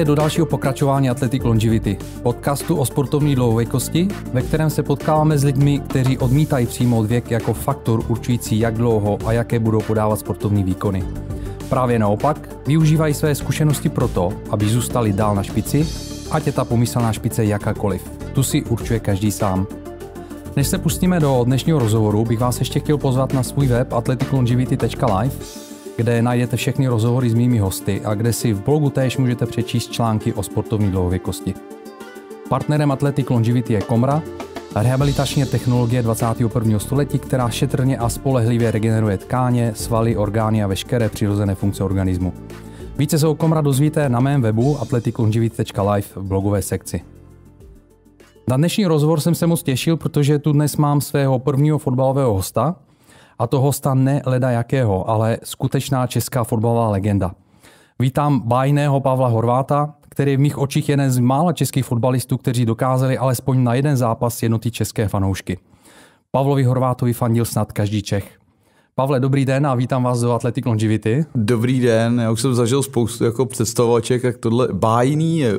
Vítejte do dalšího pokračování Athletic Longevity, podcastu o sportovní dlouhověkosti, ve kterém se potkáváme s lidmi, kteří odmítají přijmout věk jako faktor určující, jak dlouho a jaké budou podávat sportovní výkony. Právě naopak, využívají své zkušenosti proto, aby zůstali dál na špici, ať je ta pomyslná špice jakákoliv. Tu si určuje každý sám. Než se pustíme do dnešního rozhovoru, bych vás ještě chtěl pozvat na svůj web atleticlongevity.live, kde najdete všechny rozhovory s mými hosty a kde si v blogu též můžete přečíst články o sportovní dlouhověkosti. Partnerem Athletic Longevity je Komra, rehabilitační technologie 21. století, která šetrně a spolehlivě regeneruje tkáně, svaly, orgány a veškeré přirozené funkce organismu. Více se o Komra dozvíte na mém webu athleticlongevity.live v blogové sekci. Na dnešní rozhovor jsem se moc těšil, protože tu dnes mám svého prvního fotbalového hosta, a to hosta ne leda jakého, ale skutečná česká fotbalová legenda. Vítám bájného Pavla Horváta, který je v mých očích jeden z mála českých fotbalistů, kteří dokázali alespoň na jeden zápas jednoty české fanoušky. Pavlovi Horvátovi fandil snad každý Čech. Pavle, dobrý den a vítám vás do Athletic Longevity. Dobrý den, já už jsem zažil spoustu jako představovaček, jak tohle bájný je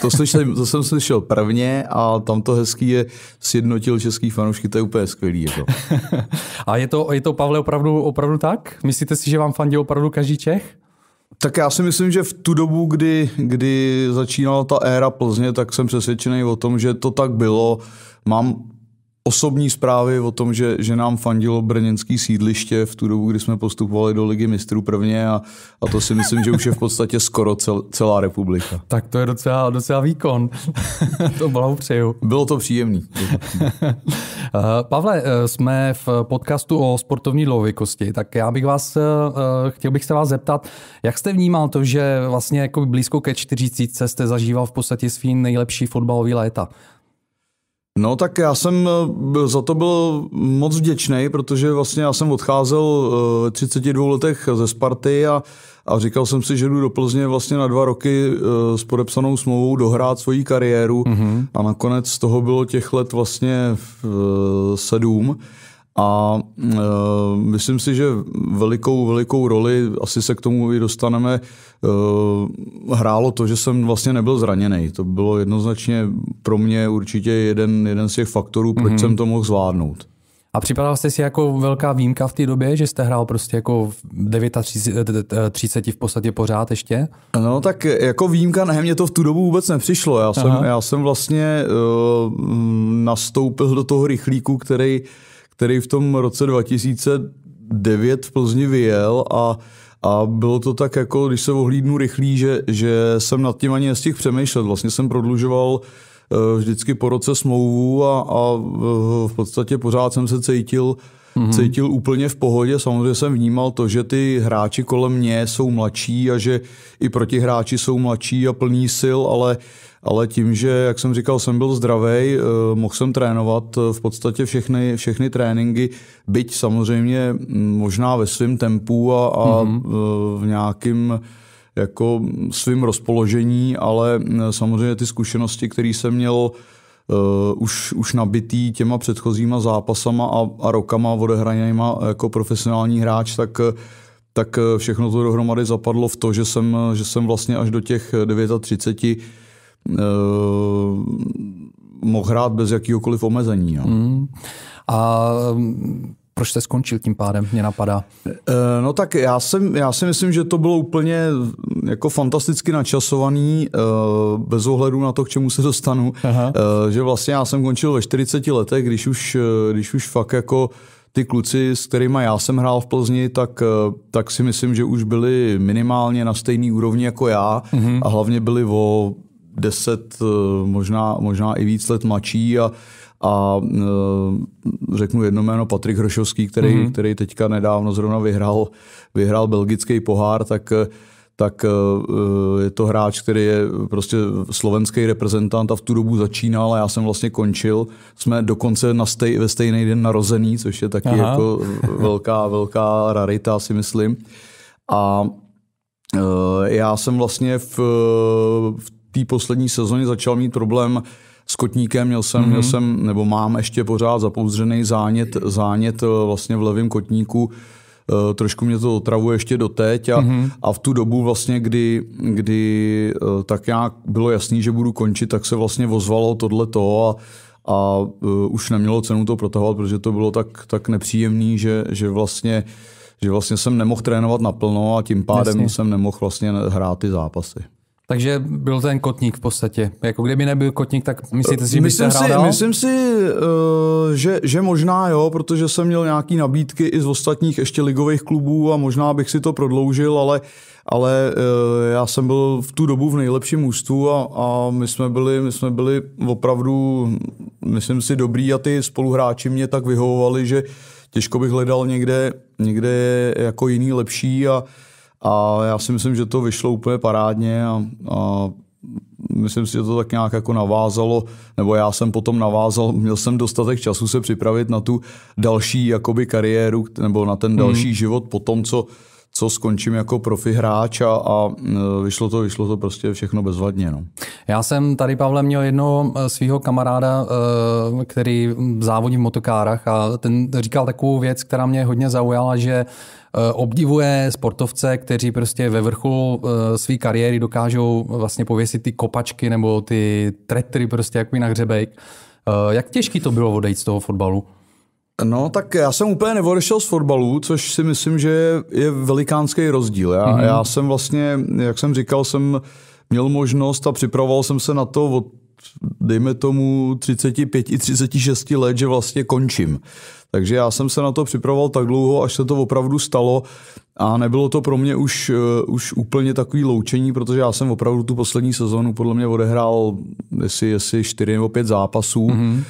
to, slyšel, to jsem slyšel prvně a tam to hezký je, sjednotil český fanoušky, to je úplně skvělý. to. Jako. a je to, je to Pavle, opravdu, opravdu tak? Myslíte si, že vám fandí opravdu každý Čech? Tak já si myslím, že v tu dobu, kdy, kdy začínala ta éra Plzně, tak jsem přesvědčený o tom, že to tak bylo. Mám osobní zprávy o tom, že, že nám fandilo brněnský sídliště v tu dobu, kdy jsme postupovali do Ligy mistrů prvně a, a to si myslím, že už je v podstatě skoro cel, celá republika. Tak to je docela, docela výkon. to bylo blahopřeju. Bylo to příjemný. Eh, Pavle, eh, jsme v podcastu o sportovní dlouhověkosti, tak já bych vás, eh, chtěl bych se vás zeptat, jak jste vnímal to, že vlastně jako blízko ke 40 jste zažíval v podstatě svý nejlepší fotbalový léta? No tak já jsem eh, za to byl moc vděčný, protože vlastně já jsem odcházel eh, v 32 letech ze Sparty a, a říkal jsem si, že jdu do Plzně vlastně na dva roky eh, s podepsanou smlouvou dohrát svoji kariéru mm-hmm. a nakonec z toho bylo těch let vlastně sedm. A e, myslím si, že velikou, velikou roli, asi se k tomu i dostaneme, e, hrálo to, že jsem vlastně nebyl zraněný. To bylo jednoznačně pro mě určitě jeden, jeden z těch faktorů, proč mm-hmm. jsem to mohl zvládnout. A připadal jste si jako velká výjimka v té době, že jste hrál prostě jako v 39 eh, v podstatě pořád ještě? No tak jako výjimka, ne, mě to v tu dobu vůbec nepřišlo. Já jsem, já jsem vlastně uh, nastoupil do toho rychlíku, který uh, který v tom roce 2009 v Plzni vyjel a a bylo to tak, jako když se ohlídnu rychlý, že, že jsem nad tím ani nestihl přemýšlet. Vlastně jsem prodlužoval eh, vždycky po roce smlouvu a, a eh, v podstatě pořád jsem se cítil, mm-hmm. cítil úplně v pohodě. Samozřejmě jsem vnímal to, že ty hráči kolem mě jsou mladší a že i protihráči jsou mladší a plní sil, ale uh, ale tím, že, jak jsem říkal, jsem byl zdravý, eh, mohl jsem trénovat eh, v podstatě všechny, všechny tréninky, byť samozřejmě mm, možná ve svém tempu a, a mm-hmm. v nějakým jako svým rozpoložení, ale mm, samozřejmě ty zkušenosti, které jsem měl uh, už, už nabitý těma předchozíma zápasama a, a rokama odehranýma jako profesionální hráč, tak tak všechno to dohromady zapadlo v to, že jsem, že jsem vlastně až do těch 39 Eh, mohl hrát bez jakýhokoliv omezení. jo. Hmm. Mm. A proč jste skončil tím pádem, mě napadá. Eh, no tak já, jsem, já si myslím, že to bylo úplně jako fantasticky načasovaný, eh, bez ohledu na to, k čemu se dostanu, Aha. že vlastně já jsem končil ve 40 letech, když už, když už fakt jako ty kluci, s kterými já jsem hrál v Plzni, tak, tak si myslím, že už byli minimálně na stejné úrovni jako já mhm. a hlavně byli o deset, eh, možná, možná i víc let mladší a, a eh, řeknu jedno jméno Patrik Hrošovský, který, mm-hmm. který teďka nedávno zrovna vyhrál, vyhrál belgický pohár, tak eh, tak je to hráč, který je prostě slovenský reprezentant a v tu dobu začínal a já jsem vlastně končil. Jsme dokonce na stej, ve stejný den narozený, což je taky Aha. jako velká, velká rarita, si myslím. A já jsem vlastně v, v té poslední sezóně začal mít problém s kotníkem, měl jsem, mm-hmm. měl mhm. jsem, nebo mám ještě pořád zapouzřený zánět, zánět eh, vlastně v levém kotníku, eh, trošku mě to otravuje ještě doteď a, mm-hmm. a v tu dobu vlastně, kdy, kdy eh, tak nějak bylo jasný, že budu končit, tak se vlastně vozvalo tohle to a, a už nemělo cenu to protahovat, protože to bylo tak, tak nepříjemný, že, že vlastně že vlastně jsem nemohl trénovat naplno a tím pádem Jasně. jsem nemohl vlastně hrát ty zápasy. Takže byl ten kotník v podstatě. Jako kdyby nebyl kotník, tak myslíte si, že myslím byste hrál si, Myslím si, eh, že, že možná jo, protože jsem měl nějaké nabídky i z ostatních ještě ligových klubů a možná bych si to prodloužil, ale, ale eh, já jsem byl v tu dobu v nejlepším ústvu a, a my, jsme byli, my jsme byli opravdu, myslím si, dobrý a ty spoluhráči mě tak vyhovovali, že těžko bych hledal někde, někde jako jiný lepší a a já si myslím, že to vyšlo úplně parádně a, a myslím si, že to tak nějak jako navázalo, nebo já jsem potom navázal, měl jsem dostatek času se připravit na tu další jakoby kariéru, nebo na ten další mm. život po tom, co, co skončím jako profi hráč a, a e, vyšlo, to, vyšlo to prostě všechno bezvadně. No. Já jsem tady, Pavle, měl jedno e, svého kamaráda, e, který závodí v motokárách a ten říkal takovou věc, která mě hodně zaujala, že Eh, obdivuje sportovce, kteří prostě ve vrcholu eh, své kariéry dokážou vlastně pověsit ty kopačky nebo ty tretry prostě jako na hřebejk. Eh, jak těžký to bylo odejít z toho fotbalu? No, tak já jsem úplně neodešel z fotbalu, což si myslím, že je velikánský rozdíl. Já, mm-hmm. já jsem vlastně, jak jsem říkal, jsem měl možnost a připravoval jsem se na to od, dejme tomu, 35 i 36 let, že vlastně končím. Takže já jsem se na to připravoval tak dlouho, až se to opravdu stalo a nebylo to pro mě už, eh, už úplně takový loučení, protože já jsem opravdu tu poslední sezonu podle mě odehrál jestli, jestli čtyři nebo pět zápasů mm-hmm.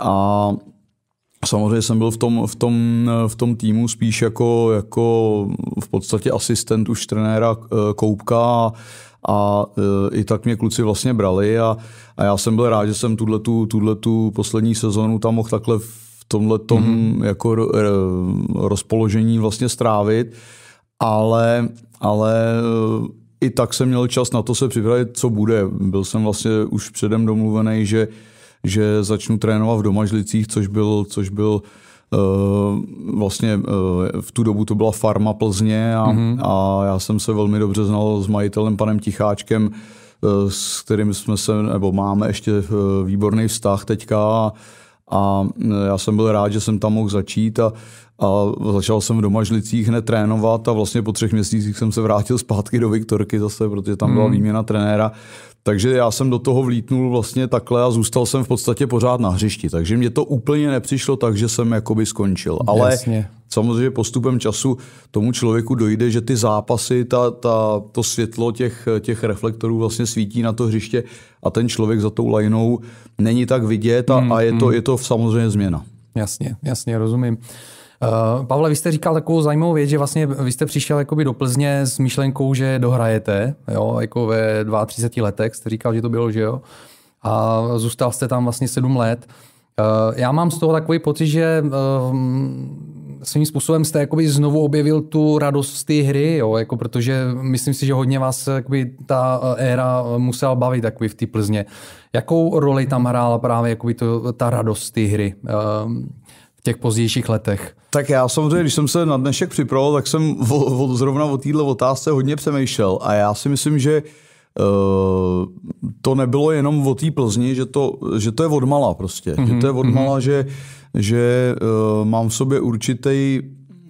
a Samozřejmě jsem byl v tom, v tom, eh, v tom týmu spíš jako, jako v podstatě asistent už trenéra eh, Koupka a, a i tak mě kluci vlastně brali a, a já jsem byl rád, že jsem tuhle tu poslední sezonu tam mohl takhle tomhle tom mm-hmm. jako rozpoložení vlastně strávit, ale, ale e, i tak jsem měl čas na to se připravit, co bude. Byl jsem vlastně už předem domluvený, že, že začnu trénovat v Domažlicích, což byl, což byl e, vlastně e, v tu dobu to byla farma Plzně a, mm-hmm. a já jsem se velmi dobře znal s majitelem panem Ticháčkem, s kterým jsme se, nebo máme ještě výborný vztah teďka a a mm, já jsem byl rád, že jsem tam mohl začít a, a začal jsem v Domažlicích hned trénovat a vlastně po třech měsících jsem se vrátil zpátky do Viktorky zase, protože tam byla hmm. výměna trenéra. Takže já jsem do toho vlítnul vlastně takhle a zůstal jsem v podstatě pořád na hřišti. Takže mě to úplně nepřišlo tak, že jsem jakoby skončil. Ale Jasně. samozřejmě postupem času tomu člověku dojde, že ty zápasy, ta, ta, to světlo těch, těch reflektorů vlastně svítí na to hřiště a ten člověk za tou lajnou není tak vidět a, mm, a je, to, mm. je to samozřejmě změna. Jasně, jasně, rozumím. Eh, Pavle, vy jste říkal takovou zajímavou věc, že vlastně vy jste přišel jakoby do Plzně s myšlenkou, že dohrajete, jo, jako ve 32 letech, jste říkal, že to bylo, že jo, a zůstal jste tam vlastně 7 let. Eh, já mám z toho takový pocit, že eh, svým způsobem jste jakoby znovu objevil tu radost z té hry, jo? Jako protože myslím si, že hodně vás jakoby, ta éra musela bavit jakoby, v té Plzně. Jakou roli tam hrála právě jakoby, to, ta radost z té hry? těch pozdějších letech? Tak já samozřejmě, když jsem se na dnešek připravoval, tak jsem o, o, zrovna o této otázce hodně přemýšlel a já si myslím, že Uh, to nebylo jenom o té Plzni, že to, že to je odmala prostě. Mm-hmm. Že mhm, to je odmala, mhm. mm-hmm. že, že uh, mám v sobě určitý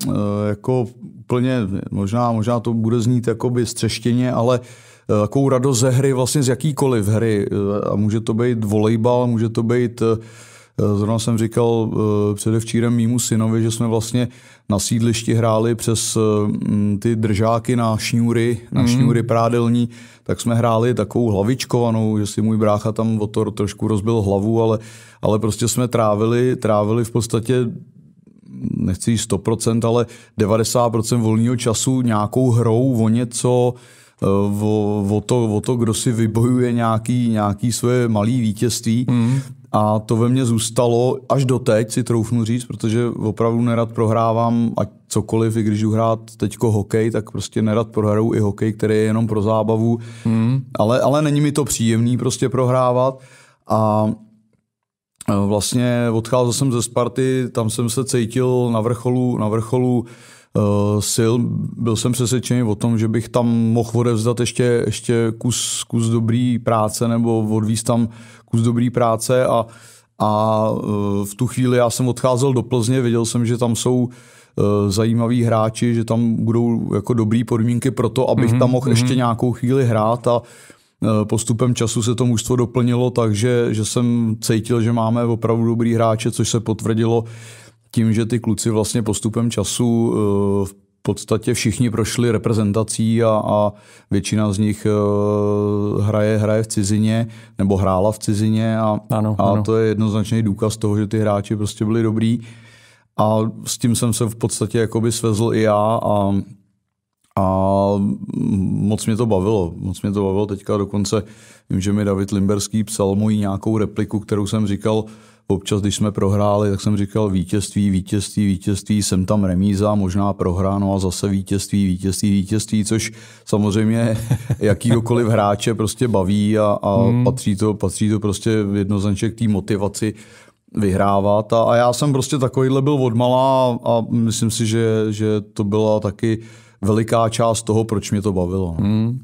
uh, eh, jako úplně, možná, možná to bude znít jakoby střeštěně, ale uh, takovou radost ze hry vlastně z jakýkoliv hry. a může to být volejbal, může to být uh, Eh, zrovna jsem říkal eh, předevčírem mýmu synovi, že jsme vlastně na sídlišti hráli přes eh, mm, ty držáky na šňůry, na mm. šňůry prádelní, tak jsme hráli takovou hlavičkovanou, že si můj brácha tam o to trošku rozbil hlavu, ale, ale prostě jsme trávili, trávili v podstatě nechci 100%, ale 90% volného času nějakou hrou o něco, o, o, to, o to, kdo si vybojuje nějaký, nějaký svoje malé vítězství. Mm. A to ve mně zůstalo až do teď, si troufnu říct, protože opravdu nerad prohrávám ať cokoliv, i když jdu hrát teďko hokej, tak prostě nerad prohraju i hokej, který je jenom pro zábavu. Hmm. Ale, ale není mi to příjemný prostě prohrávat. A e, vlastně odcházel jsem ze Sparty, tam jsem se cítil na vrcholu, na vrcholu uh, Eh, sil. Byl jsem přesvědčený o tom, že bych tam mohl odevzdat ještě, ještě kus, kus dobrý práce nebo odvíst tam kus dobrý práce a, a eh, v tu chvíli já jsem odcházel do Plzně, věděl jsem, že tam jsou eh, zajímaví hráči, že tam budou jako dobrý podmínky pro to, abych mm-hmm. tam mohl mm-hmm. ještě mhm. nějakou chvíli hrát a postupem času se to mužstvo doplnilo, takže že jsem cítil, že máme opravdu dobrý hráče, což se potvrdilo tím, že ty kluci vlastně postupem času eh, v podstatě všichni prošli reprezentací a, a většina z nich eh, hraje, hraje v cizině nebo hrála v cizině a, ano, a ano. to je jednoznačný důkaz toho, že ty hráči prostě byli dobrý. A s tím jsem se v podstatě jakoby svezl i já a, a moc mě to bavilo. Moc mě to bavilo teďka dokonce, vím, že mi David Limberský psal moji nějakou repliku, kterou jsem říkal, občas, když jsme prohráli, tak jsem říkal vítězství, vítězství, vítězství, jsem tam remíza, možná prohráno a zase vítězství, vítězství, vítězství, což samozřejmě jakýkoliv hráče prostě baví a, a hmm. patří, to, patří to prostě jednoznačně k té motivaci vyhrávat. A, a já jsem prostě takovýhle byl odmala a myslím si, že, že to byla taky veliká část toho, proč mě to bavilo. No. Hmm,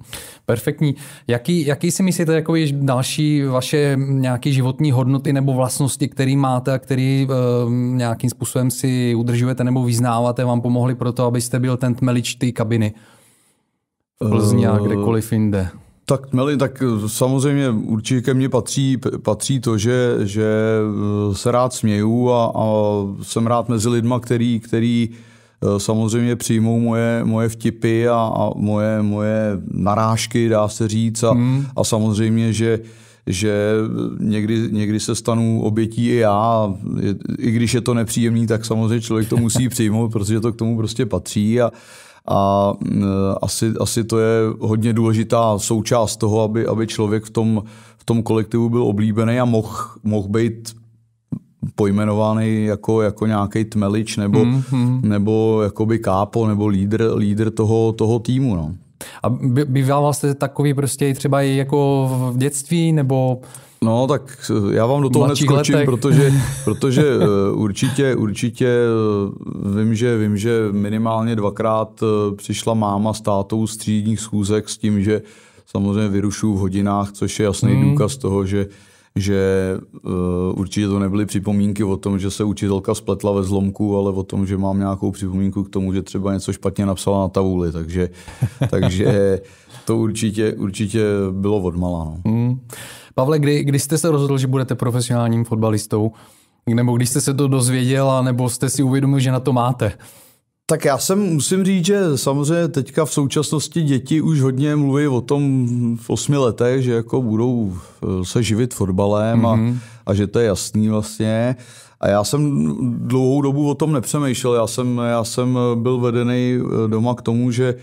perfektní. Jaký, jaký si myslíte jako další vaše nějaké životní hodnoty nebo vlastnosti, které máte a které uh, eh, nějakým způsobem si udržujete nebo vyznáváte, vám pomohly pro to, abyste byl ten tmelič té kabiny? V Plzni a eh, kdekoliv jinde. Tak, Meli, tak eh, samozřejmě určitě ke mně patří, patří to, že, že se rád směju a, a jsem rád mezi lidma, který, který uh, Eh, samozřejmě přijmou moje, moje vtipy a, a moje, moje narážky, dá se říct. A, hmm. a samozřejmě, že že někdy, někdy se stanu obětí i já, i když je to nepříjemný, tak samozřejmě člověk to musí přijmout, protože to k tomu prostě patří a, a eh, asi, asi to je hodně důležitá součást toho, aby, aby člověk v tom, v tom kolektivu byl oblíbený a mohl moh být pojmenovaný jako, jako nějaký tmelič nebo, mm, hmm nebo jakoby kápo nebo lídr, lídr toho, toho týmu. No. A býval jste takový prostě třeba i jako v dětství nebo No, tak já vám do toho hned skočím, letech. protože, protože eh, určitě, určitě eh, vím, že, vím, že minimálně dvakrát eh, přišla máma s tátou z třídních schůzek s tím, že samozřejmě vyrušuju v hodinách, což je jasný hmm. důkaz toho, že že uh, určitě to nebyly připomínky o tom, že se učitelka spletla ve zlomku, ale o tom, že mám nějakou připomínku k tomu, že třeba něco špatně napsala na tabuli. Takže, takže to určitě, určitě bylo odmala. No. Hmm. Pavle, kdy, kdy jste se rozhodl, že budete profesionálním fotbalistou? Nebo když jste se to dozvěděl, nebo jste si uvědomil, že na to máte? Tak já jsem musím říct, že samozřejmě teďka v současnosti děti už hodně mluví o tom v osmi letech, že jako budou eh, se živit fotbalem mm-hmm. a, mhm. a že to je jasný vlastně. A já jsem dlouhou dobu o tom nepřemýšlel. Já jsem, já jsem eh, byl vedený eh, doma k tomu, že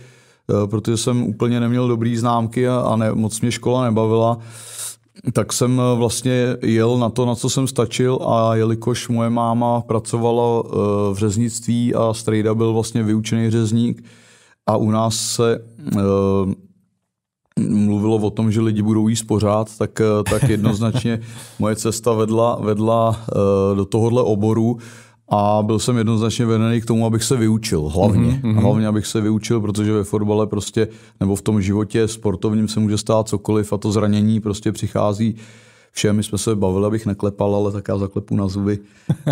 protože jsem úplně neměl dobrý známky a, a ne, moc mě škola nebavila, tak jsem eh, vlastně jel na to, na co jsem stačil a jelikož moje máma pracovala eh, v řeznictví a strejda byl vlastně vyučený řezník a u nás se eh, mluvilo o tom, že lidi budou jíst pořád, tak, tak jednoznačně moje cesta vedla, vedla do tohohle oboru a byl jsem jednoznačně vedený k tomu, abych se vyučil hlavně. Mm-hmm. Hlavně, abych se vyučil, protože ve fotbale prostě, nebo v tom životě sportovním se může stát cokoliv a to zranění prostě přichází všem. My jsme se bavili, abych neklepal, ale tak já zaklepu na zuby,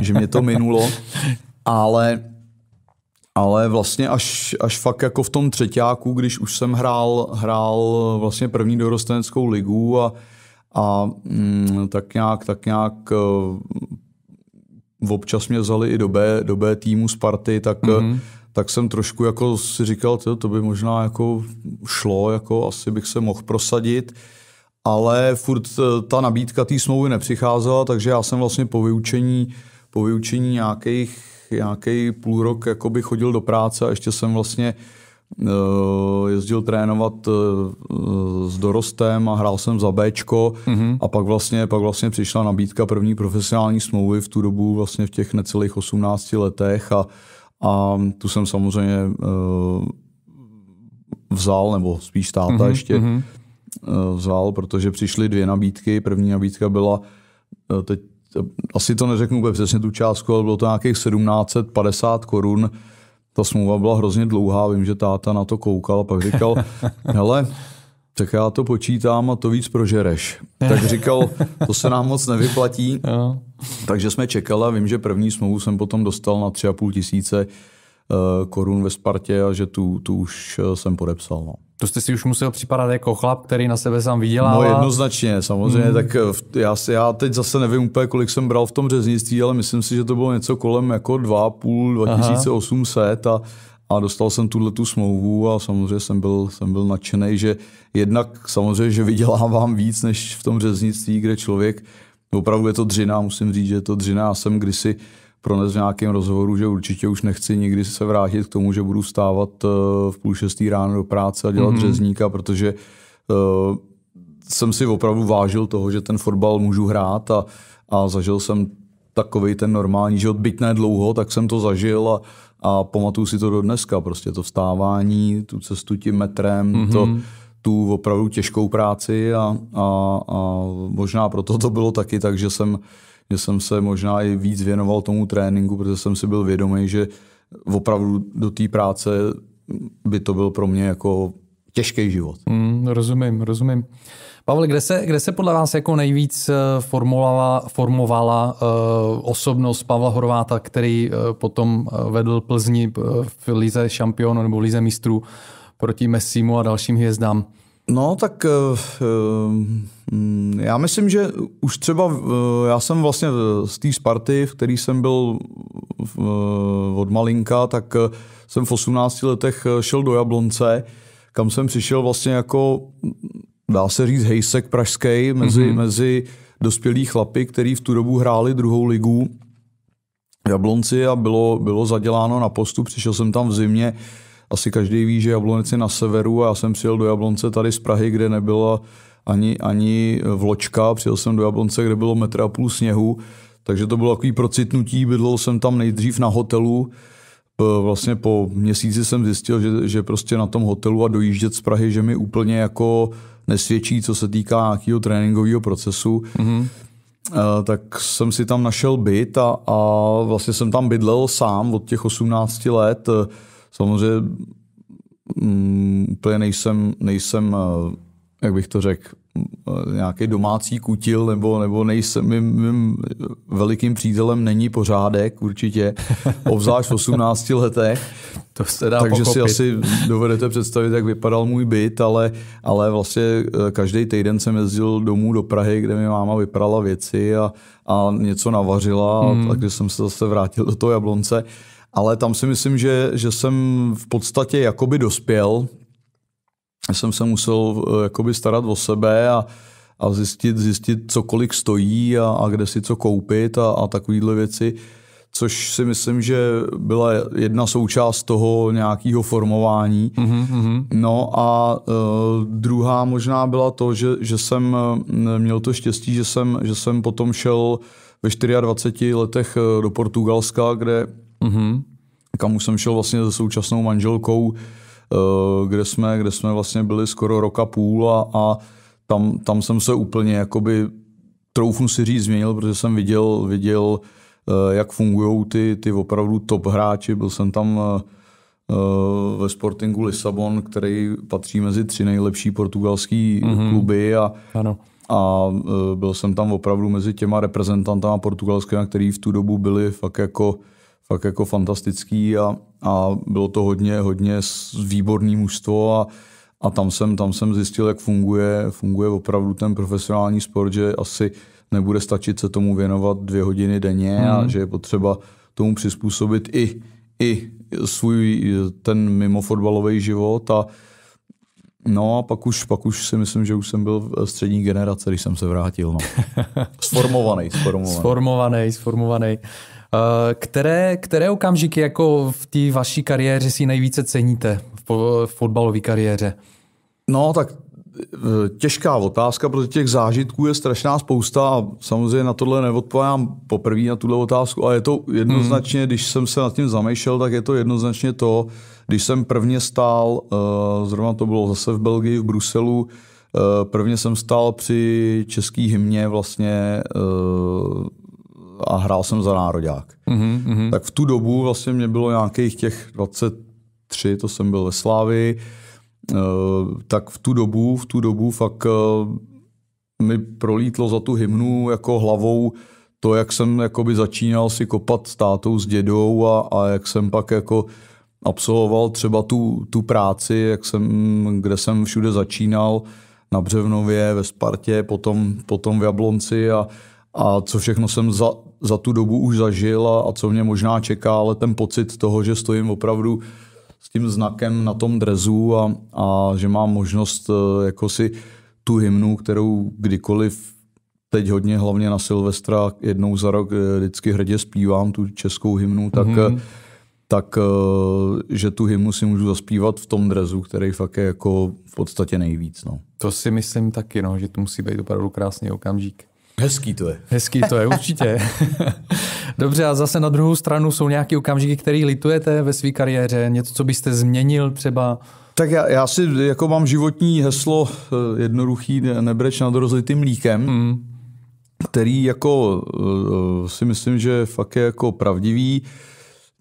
že mě to minulo. Ale, ale vlastně až, až fakt jako v tom třetíku, když už jsem hrál, hrál vlastně první dorosteneckou ligu a a mm, tak nějak, tak nějak eh, občas mě vzali i do B, do B týmu Sparty, tak, mm-hmm. tak jsem trošku jako si říkal, tyjo, to by možná jako šlo, jako asi bych se mohl prosadit, ale furt eh, ta nabídka té smlouvy nepřicházela, takže já jsem vlastně po vyučení, po vyučení nějakých, nějaký půl rok by chodil do práce a ještě jsem vlastně uh, Eh, jezdil trénovat eh, s dorostem a hrál jsem za Bčko mm-hmm. a pak vlastně, pak vlastně přišla nabídka první profesionální smlouvy v tu dobu vlastně v těch necelých 18 letech a, a tu jsem samozřejmě eh, vzal, nebo spíš táta mm-hmm. ještě uh, vzal, protože přišly dvě nabídky. První nabídka byla, teď asi to neřeknu úplně přesně tu částku, ale bylo to nějakých 1750 korun, ta smlouva byla hrozně dlouhá, vím, že táta na to koukal a pak říkal, hele, tak já to počítám a to víc prožereš. Tak říkal, to se nám moc nevyplatí. Jo. Takže jsme čekali a vím, že první smlouvu jsem potom dostal na tři a půl tisíce eh, korun ve Spartě a že tu, tu už eh, jsem podepsal. No. To jste si už musel připadat jako chlap, který na sebe sám vydělá. No jednoznačně, samozřejmě. Mm. Tak eh, já, já teď zase nevím úplně, kolik jsem bral v tom řeznictví, ale myslím si, že to bylo něco kolem jako 2,5, 2800 a, a dostal jsem tuhle tu smlouvu a samozřejmě jsem byl, jsem byl nadšený, že jednak samozřejmě, že vydělávám víc než v tom řeznictví, kde člověk, opravdu je to dřina, musím říct, že je to dřina. Já jsem kdysi uh, pronesl v nějakém rozhovoru, že určitě už nechci nikdy se vrátit k tomu, že budu stávat eh, v půl šestý ráno do práce a dělat mm-hmm. řezníka, protože uh, jsem si opravdu vážil toho, že ten fotbal můžu hrát a, a zažil jsem takový ten normální život, byť ne dlouho, tak jsem to zažil a, a pamatuju si to do dneska, prostě to vstávání, tu cestu tím metrem, mm-hmm. to, tu opravdu těžkou práci a, a, a možná proto to bylo taky tak, že jsem že jsem se možná i víc věnoval tomu tréninku, protože jsem si byl vědomý, že opravdu do té práce by to byl pro mě jako těžký život. Mm, rozumím, rozumím. Pavel, kde se, kde se podle vás jako nejvíc eh, formovala, formovala uh, osobnost Pavla Horváta, který uh, potom vedl Plzni v lize šampionu nebo lize mistrů proti Messimu a dalším hvězdám? No, tak eh, eh, mm, já myslím, že už třeba eh, já jsem vlastně z té Sparty, v který jsem byl od malinka, tak jsem v 18 letech šel do Jablonce, kam jsem přišel vlastně jako, dá se říct, hejsek pražský mezi, mm-hmm. mezi dospělí chlapy, který v tu dobu hráli druhou ligu v Jablonci a bylo, bylo zaděláno na postu. Přišel jsem tam v zimě, asi každý ví, že Jablonec je na severu a já jsem přijel do Jablonce tady z Prahy, kde nebyla ani, ani vločka, přijel jsem do Jablonce, kde bylo metr a půl sněhu, takže to bylo takový procitnutí, bydlel jsem tam nejdřív na hotelu, vlastně po měsíci jsem zjistil, že, že prostě na tom hotelu a dojíždět z Prahy, že mi úplně jako nesvědčí, co se týká nějakého tréninkového procesu. Mm-hmm. tak jsem si tam našel byt a, a vlastně jsem tam bydlel sám od těch 18 let. Samozřejmě mm, úplně nejsem, nejsem, eh, jak bych to řekl, eh, nějaký domácí kutil, nebo, nebo nejsem, mým, mým velikým přítelem není pořádek určitě, obzvlášť v 18 letech. To se dá Takže pokopit. si asi dovedete představit, jak vypadal můj byt, ale, ale vlastně eh, každý týden jsem jezdil domů do Prahy, kde mi máma vyprala věci a, a něco navařila, hmm. takže jsem se zase vrátil do toho jablonce ale tam si myslím, že, že jsem v podstatě jakoby dospěl. Jsem se musel eh, jakoby starat o sebe a, a zjistit, zjistit, co kolik stojí a, a kde si co koupit a, a takovéhle věci, což si myslím, že byla jedna součást toho nějakého formování. Mm-hmm. No a uh, druhá možná byla to, že, že jsem eh, měl to štěstí, že jsem, že jsem potom šel ve 24 letech do Portugalska, kde mm-hmm. kam už jsem šel vlastně se současnou manželkou, eh, kde jsme, kde jsme vlastně byli skoro roka půl a, a tam, tam jsem se úplně jakoby, troufnu si říct, změnil, protože jsem viděl, viděl eh, jak fungují ty, ty opravdu top hráči. Byl jsem tam eh, ve Sportingu Lisabon, který patří mezi tři nejlepší portugalský mm-hmm. kluby a, ano. a byl jsem tam opravdu mezi těma reprezentantama portugalskými, který v tu dobu byli fakt jako fakt jako fantastický a, a bylo to hodně, hodně výborný mužstvo a, a tam, jsem, tam jsem zjistil, jak funguje, funguje opravdu ten profesionální sport, že asi nebude stačit se tomu věnovat dvě hodiny denně hmm. a že je potřeba tomu přizpůsobit i, i svůj ten mimo fotbalový život a No a pak už, pak už si myslím, že už jsem byl v střední generace, když jsem se vrátil. No. Sformovaný, sformovaný. Sformovaný, sformovaný. Eh, které, které okamžiky jako v té vaší kariéře si nejvíce ceníte v fotbalové kariéře? No, tak eh, těžká otázka, protože těch zážitků je strašná spousta a samozřejmě na tohle neodpovím poprvé na tuhle otázku, ale je to jednoznačně, hmm. když jsem se nad tím zamýšlel, tak je to jednoznačně to, když jsem prvně stál, eh, zrovna to bylo zase v Belgii, v Bruselu, prvně jsem stál při český hymně vlastně a hrál jsem za nároďák. Mm-hmm. Tak v tu dobu vlastně mě bylo nějakých těch 23, to jsem byl ve Slávi, eh, tak v tu dobu, v tu dobu fakt eh, mi prolítlo za tu hymnu jako hlavou to, jak jsem jakoby začínal si kopat s tátou, s dědou a, a jak jsem pak jako absolvoval třeba tu, tu práci, jak jsem, kde jsem všude začínal, na Břevnově, ve Spartě, potom, potom v Jablonci a, a co všechno jsem za, za tu dobu už zažil a, a co mě možná čeká, ale ten pocit toho, že stojím opravdu s tím znakem na tom drezu a, a že mám možnost e, jako si tu hymnu, kterou kdykoliv teď hodně, hlavně na Silvestra, jednou za rok e, vždycky hrdě zpívám tu českou hymnu, tak, mm-hmm. tak že tu hymnu si můžu zaspívat v tom drezu, který fakt je jako v podstatě nejvíc. No. To si myslím taky, no, že to musí být opravdu krásný okamžik. Hezký to je. Hezký to je, určitě. Dobře, a zase na druhou stranu jsou nějaké okamžiky, které litujete ve své kariéře? Něco, co byste změnil třeba? Tak já, já si jako mám životní heslo eh, jednoduchý, nebreč nad rozlitým mlíkem, mm. který jako eh, si myslím, že fakt je jako pravdivý.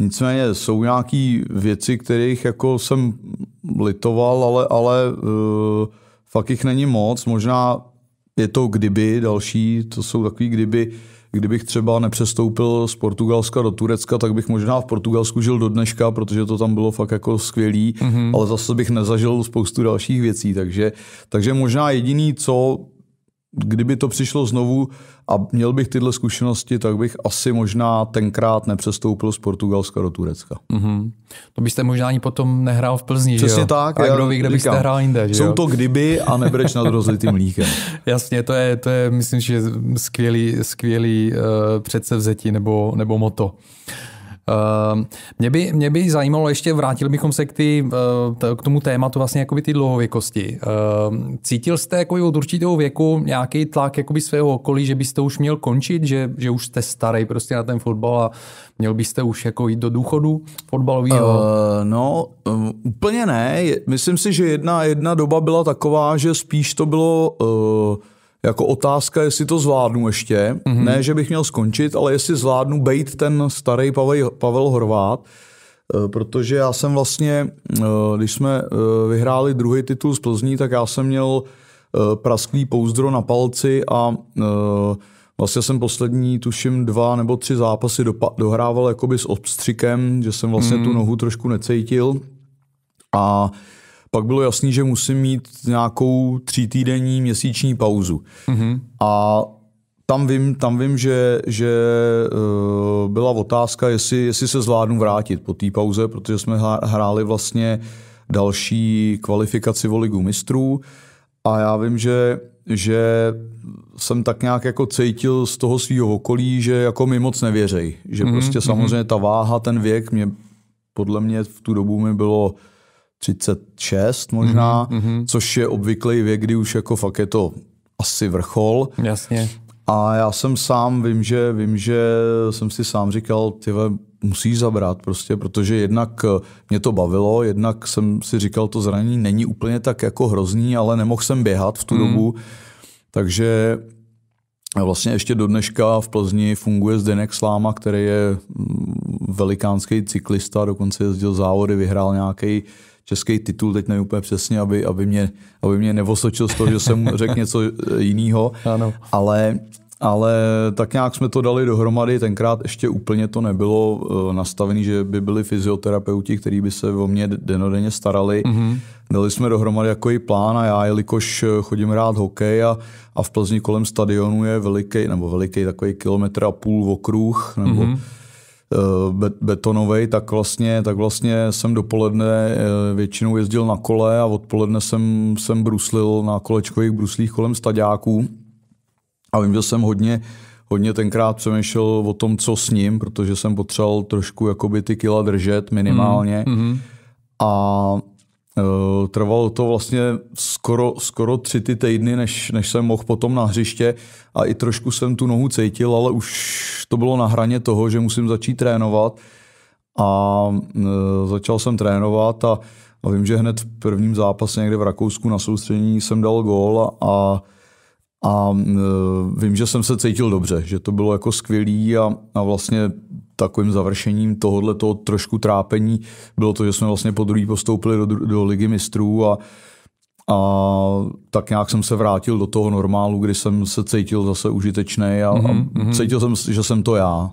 Nicméně jsou nějaké věci, kterých jako jsem litoval, ale, ale eh, fakt jich není moc. Možná je to kdyby další, to jsou takový kdyby, kdybych třeba nepřestoupil z Portugalska do Turecka, tak bych možná v Portugalsku žil do dneška, protože to tam bylo fakt jako skvělý, mm-hmm. ale zase bych nezažil spoustu dalších věcí, takže, takže možná jediný, co kdyby to přišlo znovu a měl bych tyhle zkušenosti, tak bych asi možná tenkrát nepřestoupil z Portugalska do Turecka. Mm-hmm. To byste možná ani potom nehrál v Plzni, Přesně že jo? tak. A kdo ví, kde byste hrál jinde, že Jsou jo? to kdyby a nebreč nad rozlitým líkem. Jasně, to je, to je myslím, že skvělý, skvělý uh, předsevzetí nebo, nebo moto. Uh, Ehm, mě by, mě by zajímalo, ještě vrátili bychom se k, ty, eh, k tomu tématu vlastně jakoby ty dlouhověkosti. Ehm, cítil jste jako od určitého věku nějaký tlak jakoby svého okolí, že byste už měl končit, že, že už jste starý prostě na ten fotbal a měl byste už jako jít do důchodu fotbalového? Uh, no, um, úplně ne. Myslím si, že jedna, jedna doba byla taková, že spíš to bylo... Uh, jako otázka, jestli to zvládnu ještě. Mm-hmm. Ne, že bych měl skončit, ale jestli zvládnu být ten starý Pavel, Pavel Horvát, eh, protože já jsem vlastně, eh, když jsme eh, vyhráli druhý titul z Plzní, tak já jsem měl prasklý pouzdro na palci a vlastně jsem poslední, tuším, dva nebo tři zápasy dopa- dohrával jakoby s obstřikem, že jsem vlastně mm. tu mhm. nohu trošku necejtil. a uh, pak bylo jasný, že musím mít nějakou třítýdenní měsíční pauzu. Mm-hmm. A tam vím, tam vím že, že eh, byla otázka, jestli, jestli se zvládnu vrátit po té pauze, protože jsme hráli vlastně další kvalifikaci o ligu mistrů a já vím, že, že jsem tak nějak jako cítil z toho svého okolí, že jako mi moc nevěřej. Že mm-hmm. prostě mhm. samozřejmě ta váha, ten věk, mě podle mě v tu dobu mi bylo 36 možná, mm-hmm. což je obvyklý věk, kdy už jako fakt je to asi vrchol. Jasně. A já jsem sám, vím, že, vím, že jsem si sám říkal, tyhle, musíš zabrat prostě, protože jednak eh, mě to bavilo, jednak jsem si říkal, to zranění není úplně tak jako hrozný, ale nemohl jsem běhat v tu mm. dobu, takže vlastně ještě do dneška v Plzni funguje Zdenek Sláma, který je mm, velikánský cyklista, dokonce jezdil závody, vyhrál nějaký český titul, teď nevím úplně přesně, aby, aby, mě, aby mě nevosočil z toho, že jsem řekl něco jiného, ale ale tak nějak jsme to dali dohromady. Tenkrát ještě úplně to nebylo eh, nastavené, že by byli fyzioterapeuti, kteří by se o mě denodenně starali. Mm-hmm. Dali jsme dohromady jako i plán a já, jelikož eh, chodím rád hokej a, a v Plzni kolem stadionu je veliký, nebo veliký takový kilometr a půl okruh, nebo mm-hmm Eh, betonový, tak vlastně, tak vlastně jsem dopoledne eh, většinou jezdil na kole a odpoledne jsem, jsem bruslil na kolečkových bruslích kolem staďáků. A vím, že jsem hodně, hodně tenkrát přemýšlel o tom, co s ním, protože jsem potřeboval trošku jakoby ty kila držet minimálně. Mm, hmm mm. A Eh, trvalo to vlastně skoro, skoro tři ty týdny, než, než jsem mohl potom na hřiště a i trošku jsem tu nohu cítil, ale už to bylo na hraně toho, že musím začít trénovat a e, začal jsem trénovat a, a vím, že hned v prvním zápase někde v Rakousku na soustředění jsem dal gól a, a a e, vím, že jsem se cítil dobře, že to bylo jako skvělý a, a vlastně takovým završením tohohle toho trošku trápení bylo to, že jsme vlastně po druhý postoupili do, do ligy mistrů a, a tak nějak jsem se vrátil do toho normálu, kdy jsem se cítil zase užitečný a, mm-hmm. a mhm, mhm. cítil jsem, že jsem to já.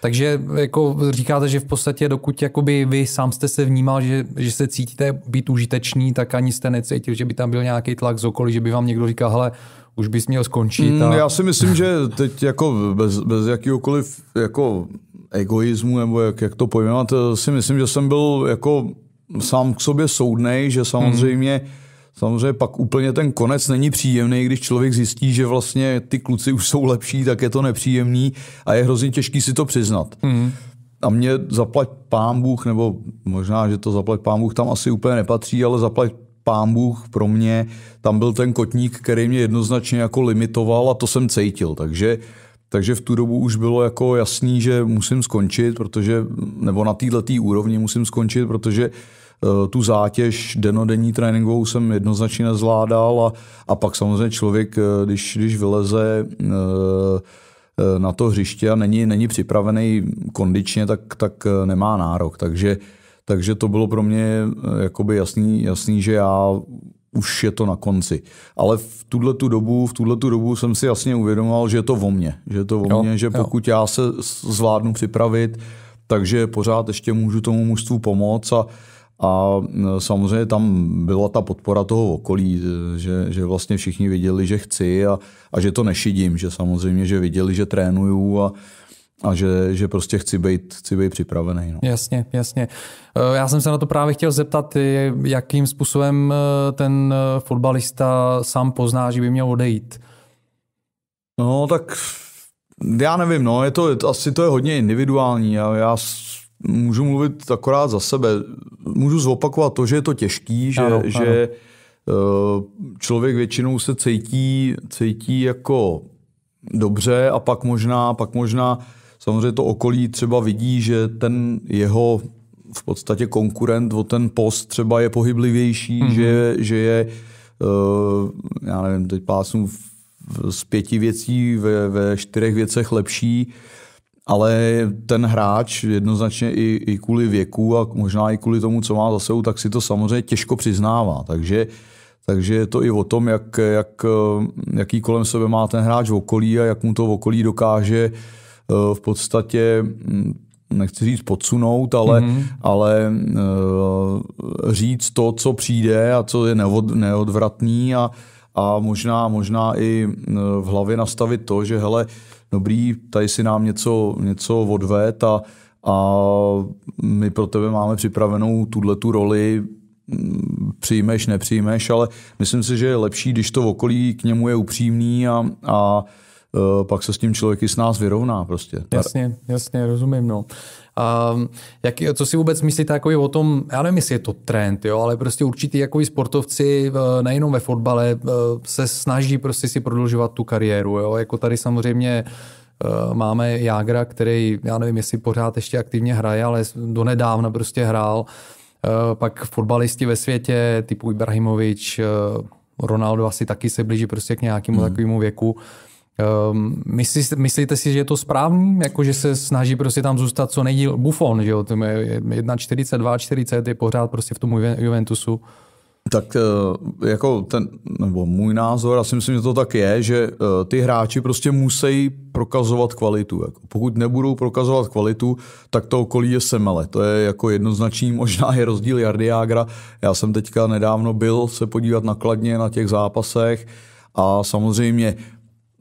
Takže jako říkáte, že v podstatě dokud jakoby vy sám jste se vnímal, že, že se cítíte být užitečný, tak ani jste necítil, že by tam byl nějaký tlak z okolí, že by vám někdo říkal, hele, už bys měl skončit. Mm, a... Já si myslím, že teď jako bez, bez jakýhokoliv jako egoismu, nebo jak, jak to pojmenovat, eh, si myslím, že jsem byl jako sám k sobě soudnej, že samozřejmě hmm. Samozřejmě pak úplně ten konec není příjemný, když člověk zjistí, že vlastně ty kluci už jsou lepší, tak je to nepříjemný a je hrozně těžký si to přiznat. Mm. A mě zaplať pán Bůh, nebo možná, že to zaplať pán Bůh tam asi úplně nepatří, ale zaplať pán Bůh pro mě, tam byl ten kotník, který mě jednoznačně jako limitoval a to jsem cítil, takže takže v tu dobu už bylo jako jasný, že musím skončit, protože, nebo na této úrovni musím skončit, protože uh, tu zátěž denodenní tréninkovou jsem jednoznačně nezvládal a, a pak samozřejmě člověk, eh, když, když vyleze uh, na to hřiště a není, není připravený kondičně, tak, tak nemá nárok. Takže uh, takže to bylo pro mě eh, jakoby jasný, jasný že já už je to na konci. Ale v tuhle tu dobu, v tuhle tu dobu jsem si jasně uvědomoval, že je to o mně. Že je to o mně, že pokud jo. já se zvládnu připravit, takže pořád ještě můžu tomu mužstvu pomoct a a eh, samozřejmě tam byla ta podpora toho okolí, že, že vlastně všichni viděli, že chci a, a že to nešidím, že samozřejmě, že viděli, že trénuju a, a že, že prostě chci být, chci být připravený. No. Jasně, jasně. Eh, já jsem se na to právě chtěl zeptat, jakým způsobem eh, ten eh, fotbalista sám pozná, že by měl odejít. No tak já nevím, no, je to, je to asi to je hodně individuální. Já, já můžu mluvit akorát za sebe. Můžu zopakovat to, že je to těžký, že, ano, ano. že člověk většinou se cítí, cítí jako dobře a pak možná, pak možná samozřejmě to okolí třeba vidí, že ten jeho v podstatě konkurent o ten post třeba je pohyblivější, mm-hmm. že, že je, uh, já nevím, teď pásnu z pěti věcí ve, ve čtyřech věcech lepší, ale ten hráč jednoznačně i, i kvůli věku a možná i kvůli tomu, co má za sebou, tak si to samozřejmě těžko přiznává. Takže, takže je to i o tom, jak, jak, eh, jaký kolem sebe má ten hráč v okolí a jak mu to v okolí dokáže uh, Eh, v podstatě hm, nechci říct podsunout, ale, mm-hmm. ale uh, říct to, co přijde a co je neod, neodvratný a, a možná, možná i hm, v hlavě nastavit to, že hele, dobrý, tady si nám něco, něco odved a, a my pro tebe máme připravenou tuhle tu roli, hm, přijmeš, nepřijmeš, ale myslím si, že je lepší, když to okolí k němu je upřímný a, a Eh, pak se s tím člověk i s nás vyrovná prostě. Jasně, jasně, rozumím, no. A ehm, jak, co si vůbec myslíte jako o tom, já nevím, jestli je to trend, jo, ale prostě určitý jako sportovci eh, nejenom ve fotbale eh, se snaží prostě si prodlužovat tu kariéru, jo, jako tady samozřejmě máme Jágra, který, já nevím, jestli pořád ještě aktivně hraje, ale donedávna prostě hrál. Pak fotbalisti ve světě, typu Ibrahimovič, Ronaldo asi taky se blíží prostě k nějakému hmm. takovému věku. Um, myslí, myslíte si, že je to správný? Jako, že se snaží prostě tam zůstat co nejdíl bufon, že jo? 2, 40 je pořád prostě v tom Juventusu. Tak eh, jako ten, nebo můj názor, já si myslím, že to tak je, že eh, ty hráči prostě musí prokazovat kvalitu. Jako. Pokud nebudou prokazovat kvalitu, tak to okolí je semele. To je jako jednoznačný, možná je rozdíl Jardiágra. Já jsem teďka nedávno byl se podívat nakladně na těch zápasech a samozřejmě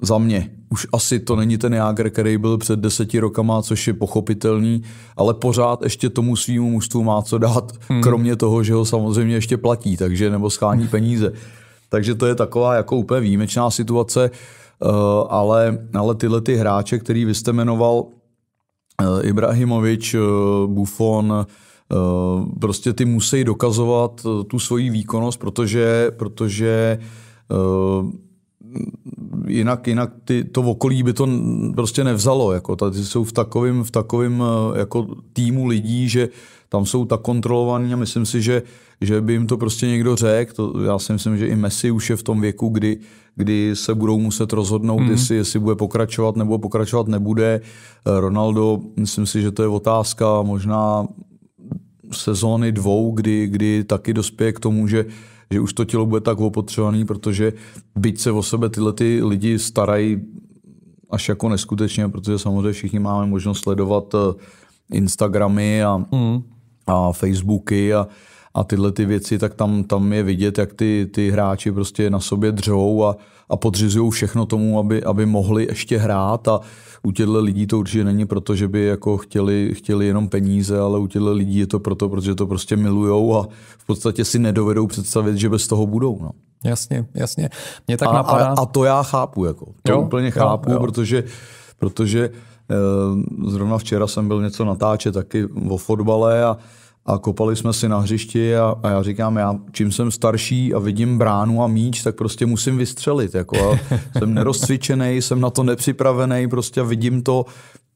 za mě. Už asi to není ten Jágr, který byl před deseti rokama, což je pochopitelný, ale pořád ještě tomu svýmu mužstvu má co dát, hmm. kromě toho, že ho samozřejmě ještě platí, takže nebo schání peníze. takže to je taková jako úplně výjimečná situace, eh, ale, ale tyhle ty hráče, který vy jste jmenoval, eh, Ibrahimovič, eh, Buffon, prostě ty musí dokazovat tu svoji výkonnost, protože, protože jinak, jinak ty, to okolí by to prostě nevzalo. Jako, tady jsou v takovém v takovým, eh, jako týmu lidí, že tam jsou tak kontrolovaní a myslím si, že, že by jim to prostě někdo řekl. Já si myslím, že i Messi už je v tom věku, kdy, kdy se budou muset rozhodnout, mm. hmm jestli, jestli bude pokračovat nebo pokračovat nebude. Eh, Ronaldo, myslím si, že to je otázka možná sezóny dvou, kdy, kdy taky dospěje k tomu, že že už to tělo bude tak opotřebované, protože byť se o sebe tyhle ty lidi starají až jako neskutečně, protože samozřejmě všichni máme možnost sledovat eh, Instagramy a, mm. a Facebooky a a tyhle ty věci, tak tam, tam je vidět, jak ty, ty hráči prostě na sobě dřou a, a podřizují všechno tomu, aby, aby mohli ještě hrát a u těchto lidí to určitě není proto, že by jako chtěli, chtěli jenom peníze, ale u těchto lidí je to proto, protože to prostě milujou a v podstatě si nedovedou představit, že bez toho budou. No. Jasně, jasně. Mě tak a, napadá... a, a to já chápu, jako. to jo, úplně chápu, jo, jo. protože, protože eh, Zrovna včera jsem byl něco natáčet taky o fotbale a a kopali jsme si na hřišti a, a já říkám, já čím jsem starší a vidím bránu a míč, tak prostě musím vystřelit. Jako, jsem nerozcvičený, jsem na to nepřipravený, prostě vidím to,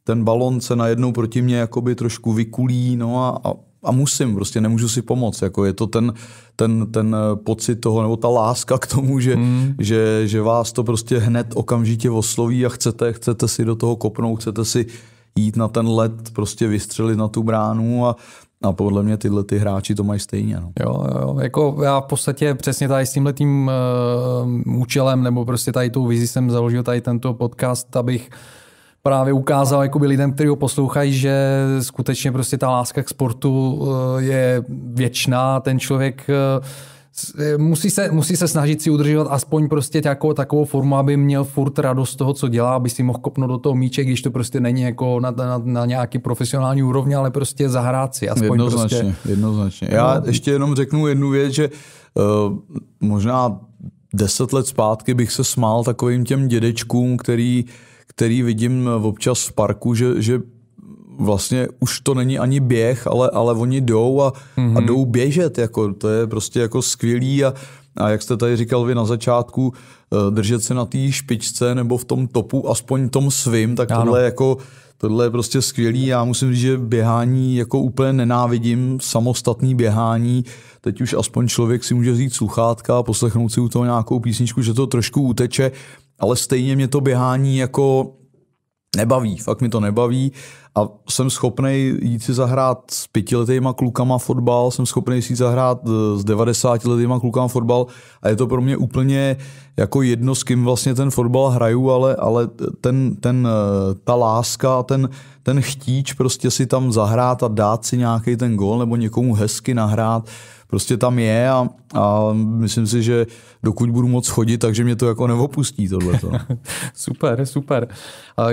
ten balon se najednou proti mně jakoby trošku vykulí, no a, a, a musím, prostě nemůžu si pomoct. Jako je to ten, ten, ten eh, pocit toho, nebo ta láska k tomu, že, mm. že, že vás to prostě hned okamžitě osloví a chcete, chcete si do toho kopnout, chcete si jít na ten led, prostě vystřelit na tu bránu a a podle mě tyhle ty hráči to mají stejně. No. Jo, jo, jako já v podstatě přesně tady s tímhle tím uh, eh, účelem nebo prostě tady tou vizi jsem založil tady tento podcast, abych právě ukázal jakoby lidem, kteří ho poslouchají, že skutečně prostě ta láska k sportu uh, je věčná, ten člověk uh, Eh, musí se, musí se snažit si udržovat aspoň prostě takovou, takovou formu, aby měl furt radost z toho, co dělá, aby si mohl kopnout do toho míče, když to prostě není jako na, na, na nějaký profesionální úrovni, ale prostě zahrát si. Aspoň jednoznačně, prostě... jednoznačně. No. Já ještě jenom řeknu jednu věc, že uh, možná deset let zpátky bych se smál takovým těm dědečkům, který který vidím občas v parku, že, že vlastně už to není ani běh, ale, ale oni jdou a, mm-hmm. a mhm. jdou běžet. Jako, to je prostě jako skvělý a, a jak jste tady říkal vy na začátku, eh, držet se na té špičce nebo v tom topu, aspoň tom svým, tak ano. tohle jako tohle je prostě skvělý. Já musím říct, že běhání jako úplně nenávidím, samostatný běhání. Teď už aspoň člověk si může vzít sluchátka a poslechnout si u toho nějakou písničku, že to trošku uteče, ale stejně mě to běhání jako nebaví, fakt mi to nebaví a jsem schopný jít si zahrát s pětiletýma klukama fotbal, jsem schopný si jít zahrát e, s 90 letýma klukama fotbal a je to pro mě úplně jako jedno, s kým vlastně ten fotbal hraju, ale, ale ten, ten, e, ta láska, ten, ten chtíč prostě si tam zahrát a dát si nějaký ten gol nebo někomu hezky nahrát, prostě tam je a, a myslím si, že dokud budu moc chodit, takže mě to jako neopustí tohle. super, super.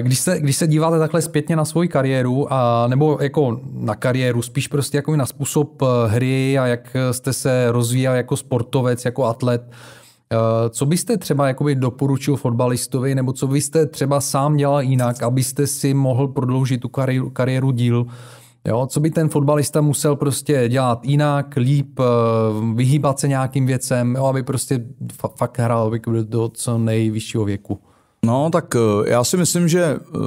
Když se, když se díváte takhle zpětně na svoji kariéru, kariéru, a, nebo jako na kariéru, spíš prostě jako na způsob eh, hry a jak jste se rozvíjel jako sportovec, jako atlet. Eh, co byste třeba jakoby doporučil fotbalistovi, nebo co byste třeba sám dělal jinak, abyste si mohl prodloužit tu kariéru, kariéru díl? Jo, co by ten fotbalista musel prostě dělat jinak, líp, eh, vyhýbat se nějakým věcem, jo, aby prostě fakt hrál do co nejvyššího věku? No, tak eh, já si myslím, že uh,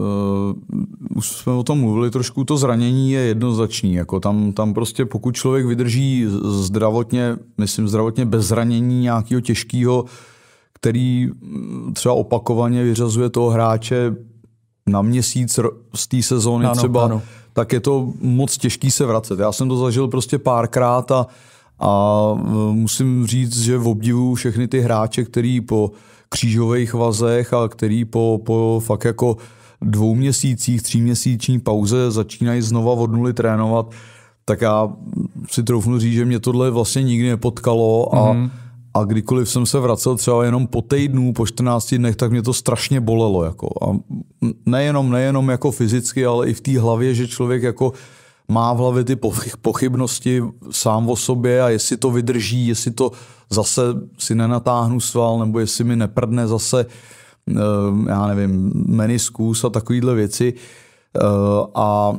už jsme o tom mluvili trošku, to zranění je jednoznačný. Jako tam, tam prostě pokud člověk vydrží zdravotně, myslím zdravotně bez zranění nějakého těžkého, který mm, třeba opakovaně vyřazuje toho hráče na měsíc z té sezóny ano, třeba, ano. tak je to moc těžký se vracet. Já jsem to zažil prostě párkrát a, a musím říct, že v obdivu všechny ty hráče, který po uh, křížových vazech a který po, po fakt jako dvou měsících, měsíční pauze začínají znova od nuly trénovat, tak já si troufnu říct, že mě tohle vlastně nikdy nepotkalo a, mm a kdykoliv jsem se vracel třeba jenom po týdnu, po 14 dnech, tak mě to strašně bolelo. Jako. A nejenom, nejenom jako fyzicky, ale i v té hlavě, že člověk jako má v hlavě ty pochybnosti sám o sobě a jestli to vydrží, jestli to zase si nenatáhnu sval, nebo jestli mi neprdne zase, eh, já nevím, meniskus a takovýhle věci. Eh, a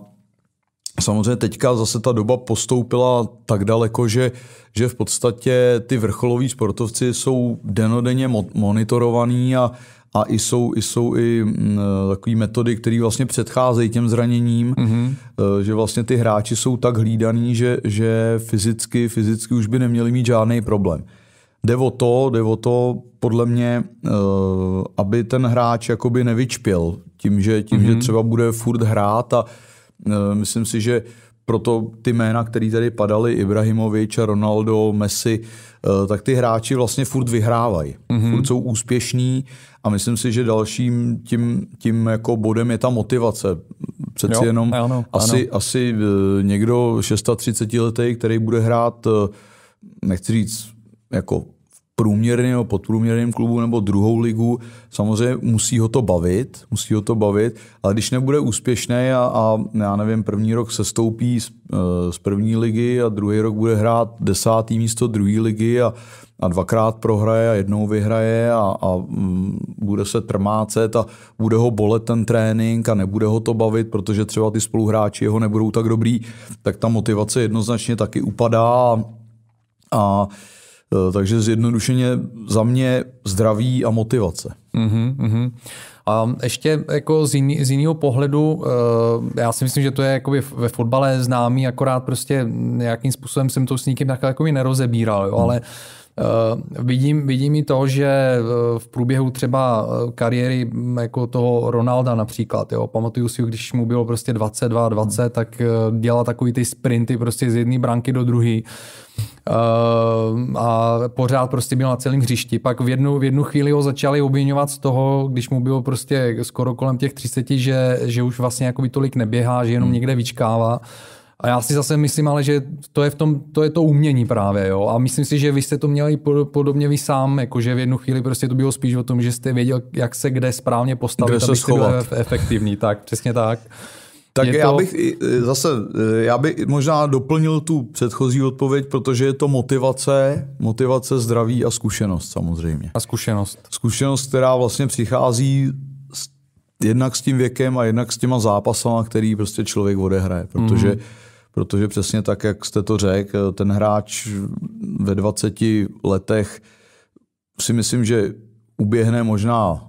Samozřejmě teďka zase ta doba postoupila tak daleko, že, že v podstatě ty vrcholoví sportovci jsou denodenně monitorovaní a a jsou, jsou i mm, eh, takové metody, které vlastně předcházejí těm zraněním, mm-hmm. že vlastně ty hráči jsou tak hlídaní, že, že fyzicky, fyzicky už by neměli mít žádný problém. Jde o to, jde o to podle mě, eh, aby ten hráč jakoby nevyčpěl tím, že, tím, mm-hmm. že mhm. třeba bude furt hrát a myslím si, že proto ty jména, které tady padaly, Ibrahimovič, Ronaldo, Messi, eh, tak ty hráči vlastně furt vyhrávají. Mm-hmm. Furt jsou úspěšní a myslím si, že dalším tím, tím jako bodem je ta motivace. Přeci jo, jenom ano, asi, ano. asi eh, někdo 36 letý, který bude hrát, eh, nechci říct, jako průměrně nebo podprůměrným klubu nebo druhou ligu, samozřejmě musí ho to bavit, musí ho to bavit, ale když nebude úspěšný a, a já nevím, první rok se stoupí z, eh, z první ligy a druhý rok bude hrát desátý místo druhé ligy a, a dvakrát prohraje a jednou vyhraje a, a mm, bude se trmácet a bude ho bolet ten trénink a nebude ho to bavit, protože třeba ty spoluhráči jeho nebudou tak dobrý, tak ta motivace jednoznačně taky upadá a, a Eh, takže zjednodušeně za mě zdraví a motivace. Mm-hmm, A ještě jako z, jiného pohledu, eh, já si myslím, že to je ve fotbale známý, akorát prostě nějakým způsobem jsem to s nikým takhle jako nerozebíral, jo? Hmm. ale Eh, vidím, vidím i to, že eh, v průběhu třeba eh, kariéry hm, jako toho Ronalda například, jo, pamatuju si, když mu bylo prostě 22, 20, hmm. tak dělal takový ty sprinty prostě z jedné branky do druhé a pořád prostě byl na celém hřišti. Pak v jednu, v jednu chvíli ho začali obvinovat z toho, když mu bylo prostě skoro kolem těch 30, že, že už vlastně jakoby tolik neběhá, že jenom hmm. někde vyčkává. A já si zase myslím, ale že to je, v tom, to, je to umění právě, jo. A myslím si, že vy jste to měli podobně vy sám, jakože v jednu chvíli prostě to bylo spíš o tom, že jste věděl, jak se kde správně postavit, kde se abyste schovat. byl efektivní. Tak, přesně tak. Tak to... já bych zase, e, já bych možná doplnil tu předchozí odpověď, protože je to motivace, motivace, zdraví a zkušenost samozřejmě. A zkušenost. Zkušenost, která vlastně přichází jednak s tím věkem a jednak s těma zápasama, který prostě člověk odehraje, protože mm protože přesně tak, jak jste to řekl, ten hráč ve 20 letech si myslím, že uběhne možná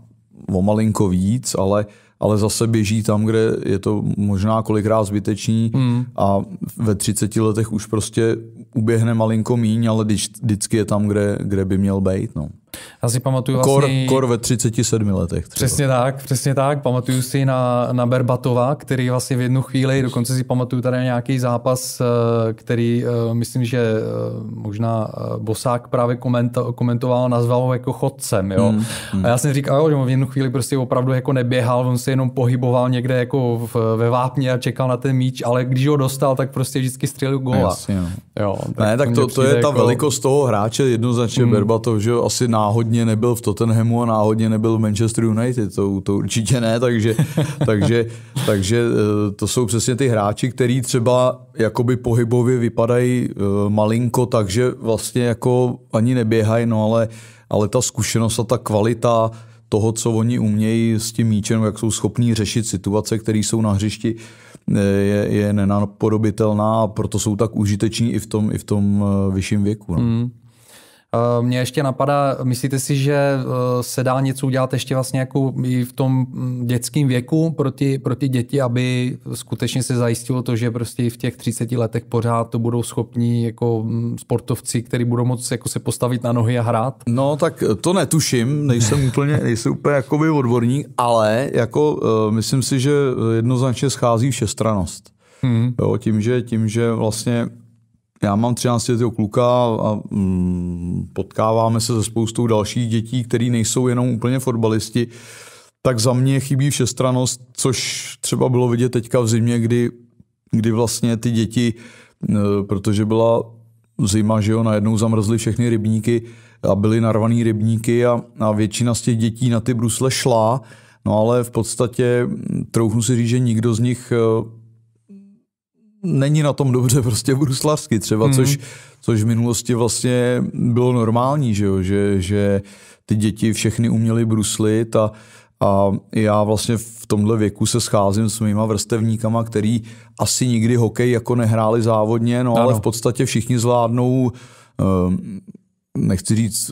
o malinko víc, ale ale zase běží tam, kde je to možná kolikrát zbytečný mm. a ve 30 letech už prostě uběhne malinko míň, ale vždycky je tam, kde, kde by měl být. No. Já si pamatuju kor, vlastně... Kor ve 37 letech. Třeba. Přesně tak, přesně tak. Pamatuju si na, na Berbatova, který vlastně v jednu chvíli, dokonce si pamatuju tady nějaký zápas, eh, který eh, myslím, že eh, možná Bosák právě komento, komentoval, nazval ho jako chodcem. Jo? Hmm, hmm. A já jsem říkal, že on v jednu chvíli prostě opravdu jako neběhal, on se jenom pohyboval někde jako v, ve vápně a čekal na ten míč, ale když ho dostal, tak prostě vždycky střelil gola. Jasně, no. jo. jo, tak ne, tak to, to je jako... ta velikost toho hráče jednoznačně hmm. Berbatov, že asi na náhodně nebyl v Tottenhamu a náhodně nebyl v Manchester United, to, to určitě ne, takže, takže, takže eh, to jsou přesně ty hráči, který třeba jakoby pohybově vypadají eh, malinko, takže vlastně jako ani neběhají, no ale, ale ta zkušenost a ta kvalita toho, co oni umějí s tím míčem, jak jsou schopní řešit situace, které jsou na hřišti, eh, je, je nenapodobitelná a proto jsou tak užiteční i v tom, i v tom vyšším věku. No. Mm. Eh, mě ještě napadá, myslíte si, že eh, se dá něco udělat ještě vlastně jako i v tom hm, dětském věku pro ty, pro ty děti, aby skutečně se zajistilo to, že prostě v těch 30 letech pořád to budou schopní jako hm, sportovci, kteří budou moc jako se postavit na nohy a hrát? No tak to netuším, nejsem úplně, nejsem úplně jakoby odborník, ale jako eh, myslím si, že jednoznačně schází všestranost. Hmm. Jo, tím, že, tím, že vlastně já mám 13 letého kluka a mm, potkáváme se se spoustou dalších dětí, které nejsou jenom úplně fotbalisti, tak za mě chybí všestranost, což třeba bylo vidět teďka v zimě, kdy, kdy vlastně ty děti, e, protože byla zima, že jo, najednou zamrzly všechny rybníky a byly narvaný rybníky a, a většina z těch dětí na ty brusle šla, no ale v podstatě troufnu si říct, že nikdo z nich e, není na tom dobře prostě Bruslavsky třeba, mm. což, což v minulosti vlastně bylo normální, že, jo? Že, že ty děti všechny uměly bruslit a, a já vlastně v tomhle věku se scházím s mýma vrstevníkama, který asi nikdy hokej jako nehráli závodně, no ano. ale v podstatě všichni zvládnou ehm, nechci říct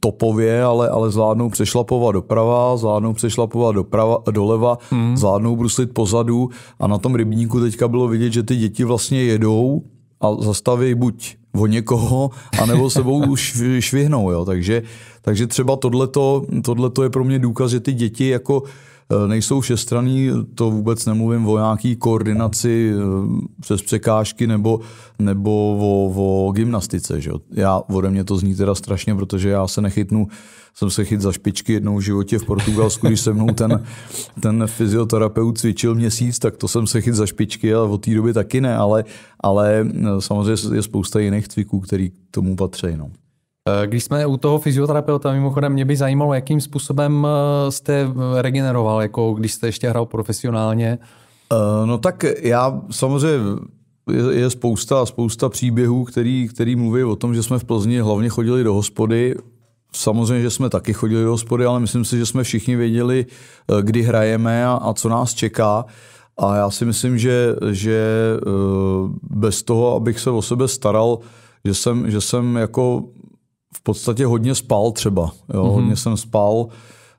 topově, ale, ale zvládnou přešlapovat doprava, zvládnou přešlapovat doprava, doleva, hmm. zvládnou bruslit pozadu a na tom rybníku teďka bylo vidět, že ty děti vlastně jedou a zastaví buď o někoho, anebo sebou švihnou. Jo. Takže, takže třeba tohleto, tohleto je pro mě důkaz, že ty děti jako Eh, nejsou všestraný, to vůbec nemluvím o nějaký koordinaci eh, přes překážky nebo, nebo o, o gymnastice. Že? Já, ode mě to zní teda strašně, protože já se nechytnu, jsem se chyt za špičky jednou v životě v Portugalsku, když se mnou ten, ten fyzioterapeut cvičil měsíc, tak to jsem se chyt za špičky, ale od té doby taky ne, ale, ale eh, samozřejmě je spousta jiných cviků, který k tomu patří. No. Eh, když jsme u toho fyzioterapeuta, mimochodem mě by zajímalo, jakým způsobem eh, jste eh, regeneroval, jako když jste ještě hrál profesionálně. No tak já samozřejmě je, je spousta, spousta příběhů, který, který mluví o tom, že jsme v Plzni hlavně chodili do hospody. Samozřejmě, že jsme taky chodili do hospody, ale myslím si, že jsme všichni věděli, kdy hrajeme a, a co nás čeká. A já si myslím, že, že bez toho, abych se o sebe staral, že jsem, že jsem jako v podstatě hodně spal třeba. Jo? Mm-hmm. Hodně jsem spal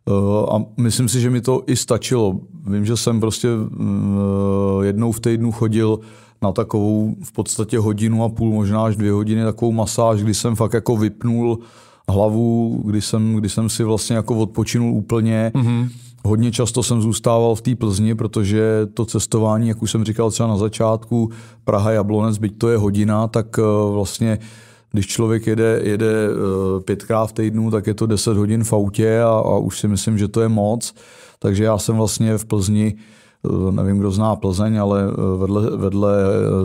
eh, a myslím si, že mi to i stačilo. Vím, že jsem prostě mm, eh, jednou v týdnu chodil na takovou v podstatě hodinu a půl, možná až dvě hodiny, takovou masáž, kdy jsem fakt jako vypnul hlavu, kdy jsem, kdy jsem si vlastně jako odpočinul úplně. Mm-hmm. Hodně často jsem zůstával v té Plzni, protože to cestování, jak už jsem říkal třeba na začátku, Praha, Jablonec, byť to je hodina, tak eh, vlastně uh, když člověk jede, jede eh, pětkrát v týdnu, tak je to 10 hodin v autě a, a už si myslím, že to je moc. Takže já jsem vlastně v Plzni, eh, nevím, kdo zná Plzeň, ale eh, vedle, vedle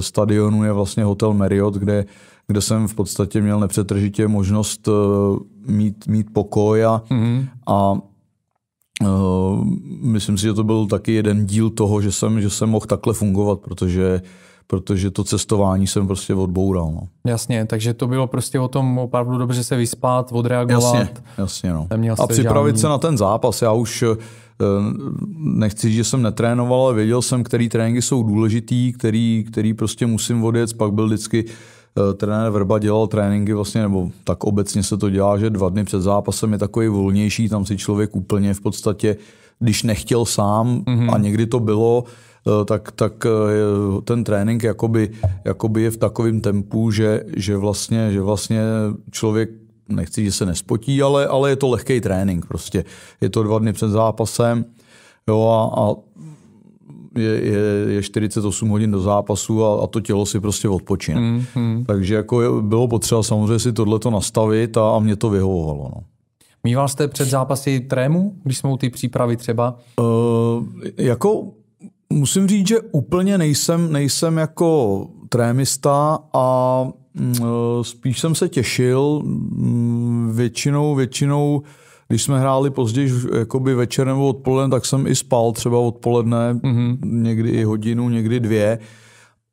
stadionu je vlastně hotel Marriott, kde, kde jsem v podstatě měl nepřetržitě možnost mít, mít pokoj a, mm-hmm. a myslím si, že to byl taky jeden díl toho, že jsem, že jsem mohl takhle fungovat, protože protože to cestování jsem prostě odboural. No. Jasně, takže to bylo prostě o tom opravdu dobře se vyspat, odreagovat. Jasně, jasně no. A připravit žádný... se na ten zápas. Já už eh, nechci říct, že jsem netrénoval, ale věděl jsem, který tréninky jsou důležitý, který, který prostě musím odjet. Pak byl vždycky eh, trenér Verba dělal tréninky vlastně, nebo tak obecně se to dělá, že dva dny před zápasem je takový volnější, tam si člověk úplně v podstatě, když nechtěl sám, mm-hmm. a někdy to bylo, Eh, tak, tak eh, ten trénink jakoby, jakoby je v takovém tempu, že, že, vlastně, že vlastně člověk nechci, že se nespotí, ale, ale je to lehký trénink prostě. Je to dva dny před zápasem jo, a, a je, je, je 48 hodin do zápasu a, a to tělo si prostě odpočíne. Mm, hmm Takže jako je, bylo potřeba samozřejmě si tohleto nastavit a, a mě to vyhovovalo. No. Mýval jste před zápasy trému, když jsme u ty přípravy třeba? Uh, jako Musím říct, že úplně nejsem, nejsem jako trémista a mm, spíš jsem se těšil. Mm, většinou, většinou, když jsme hráli později jakoby večer nebo odpoledne, tak jsem i spal třeba odpoledne, mm-hmm. někdy i hodinu, někdy dvě.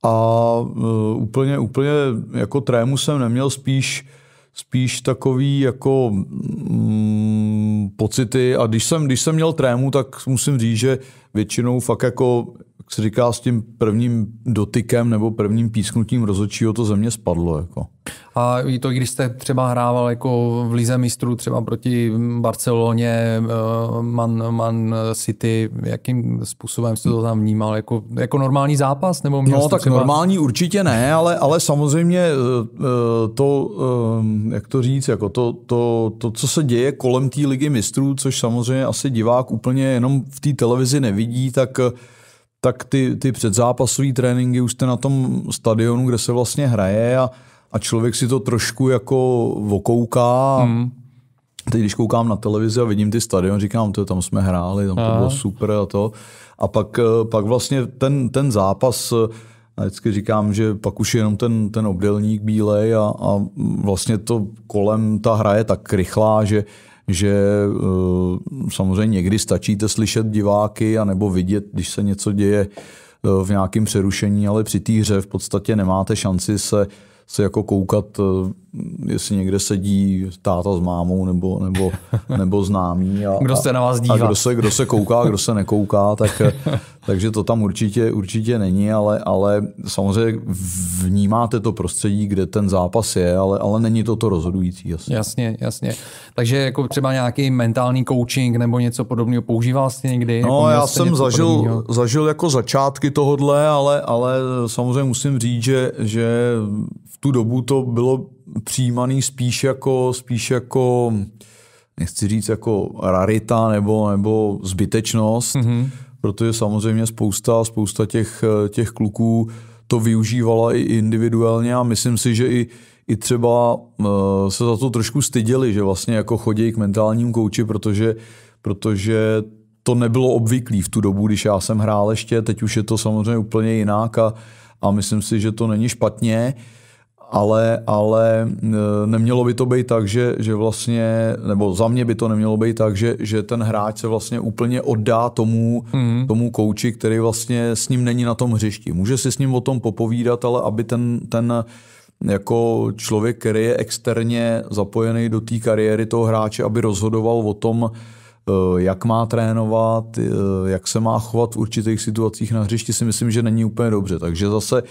A e, úplně, úplně jako trému jsem neměl spíš spíš takový jako mm, pocity a když jsem, když jsem měl trému, tak musím říct, že většinou fakt jako jak se říká, s tím prvním dotykem nebo prvním písknutím rozhodčího to ze mě spadlo. Jako. A i to, když jste třeba hrával jako v Lize mistrů třeba proti Barceloně, eh, Man, Man City, jakým způsobem jste to tam vnímal? Jako, jako normální zápas? Nebo měl no tak třeba... normální určitě ne, ale, ale samozřejmě eh, eh, to, jak to říct, jako to, to, to, co se děje kolem té Ligy mistrů, což samozřejmě asi divák úplně jenom v té televizi nevidí, tak tak ty, ty předzápasové tréninky už jste na tom stadionu, kde se vlastně hraje a, a člověk si to trošku jako okouká. Mm. Teď, když koukám na televizi a vidím ty stadion, říkám, to tam jsme hráli, tam to bylo super a to. A pak, eh, pak vlastně ten, ten zápas, eh, a vždycky říkám, že pak už je jenom ten, ten obdelník bílej a, a vlastně to kolem ta hra je tak rychlá, že že eh, samozřejmě někdy stačíte slyšet diváky a nebo vidět, když se něco děje eh, v nějakém přerušení, ale při té hře v podstatě nemáte šanci se se jako koukat eh, jestli někde sedí táta s mámou nebo, nebo, nebo známý. A, kdo se na vás dívá. A kdo se, kdo se kouká, kdo se nekouká, tak, takže to tam určitě, určitě není, ale, ale samozřejmě vnímáte to prostředí, kde ten zápas je, ale, ale není to to rozhodující. Jasně, jasně. jasně. Takže jako třeba nějaký mentální coaching nebo něco podobného používal jste někdy? No, jako já jsem zažil, podobného? zažil jako začátky tohodle, ale, ale samozřejmě musím říct, že, že v tu dobu to bylo přijímaný spíš jako, spíš jako nechci říct jako rarita nebo, nebo zbytečnost, mm-hmm. protože samozřejmě spousta, spousta těch, těch kluků to využívala i individuálně a myslím si, že i, i třeba eh, se za to trošku styděli, že vlastně jako chodí k mentálním kouči, protože, protože to nebylo obvyklý v tu dobu, když já jsem hrál ještě, teď už je to samozřejmě úplně jinak a, a myslím si, že to není špatně. Uh, ale, ale e, nemělo by to být tak, že, že vlastně, nebo za mě by to nemělo být tak, že, že ten hráč se vlastně úplně oddá tomu, mm. tomu kouči, který vlastně s ním není na tom hřišti. Může si s ním o tom popovídat, ale aby ten, ten jako člověk, který je externě zapojený do té kariéry toho hráče, aby rozhodoval o tom, e, jak má trénovat, e, jak se má chovat v určitých situacích na hřišti, si myslím, že není úplně dobře. Takže zase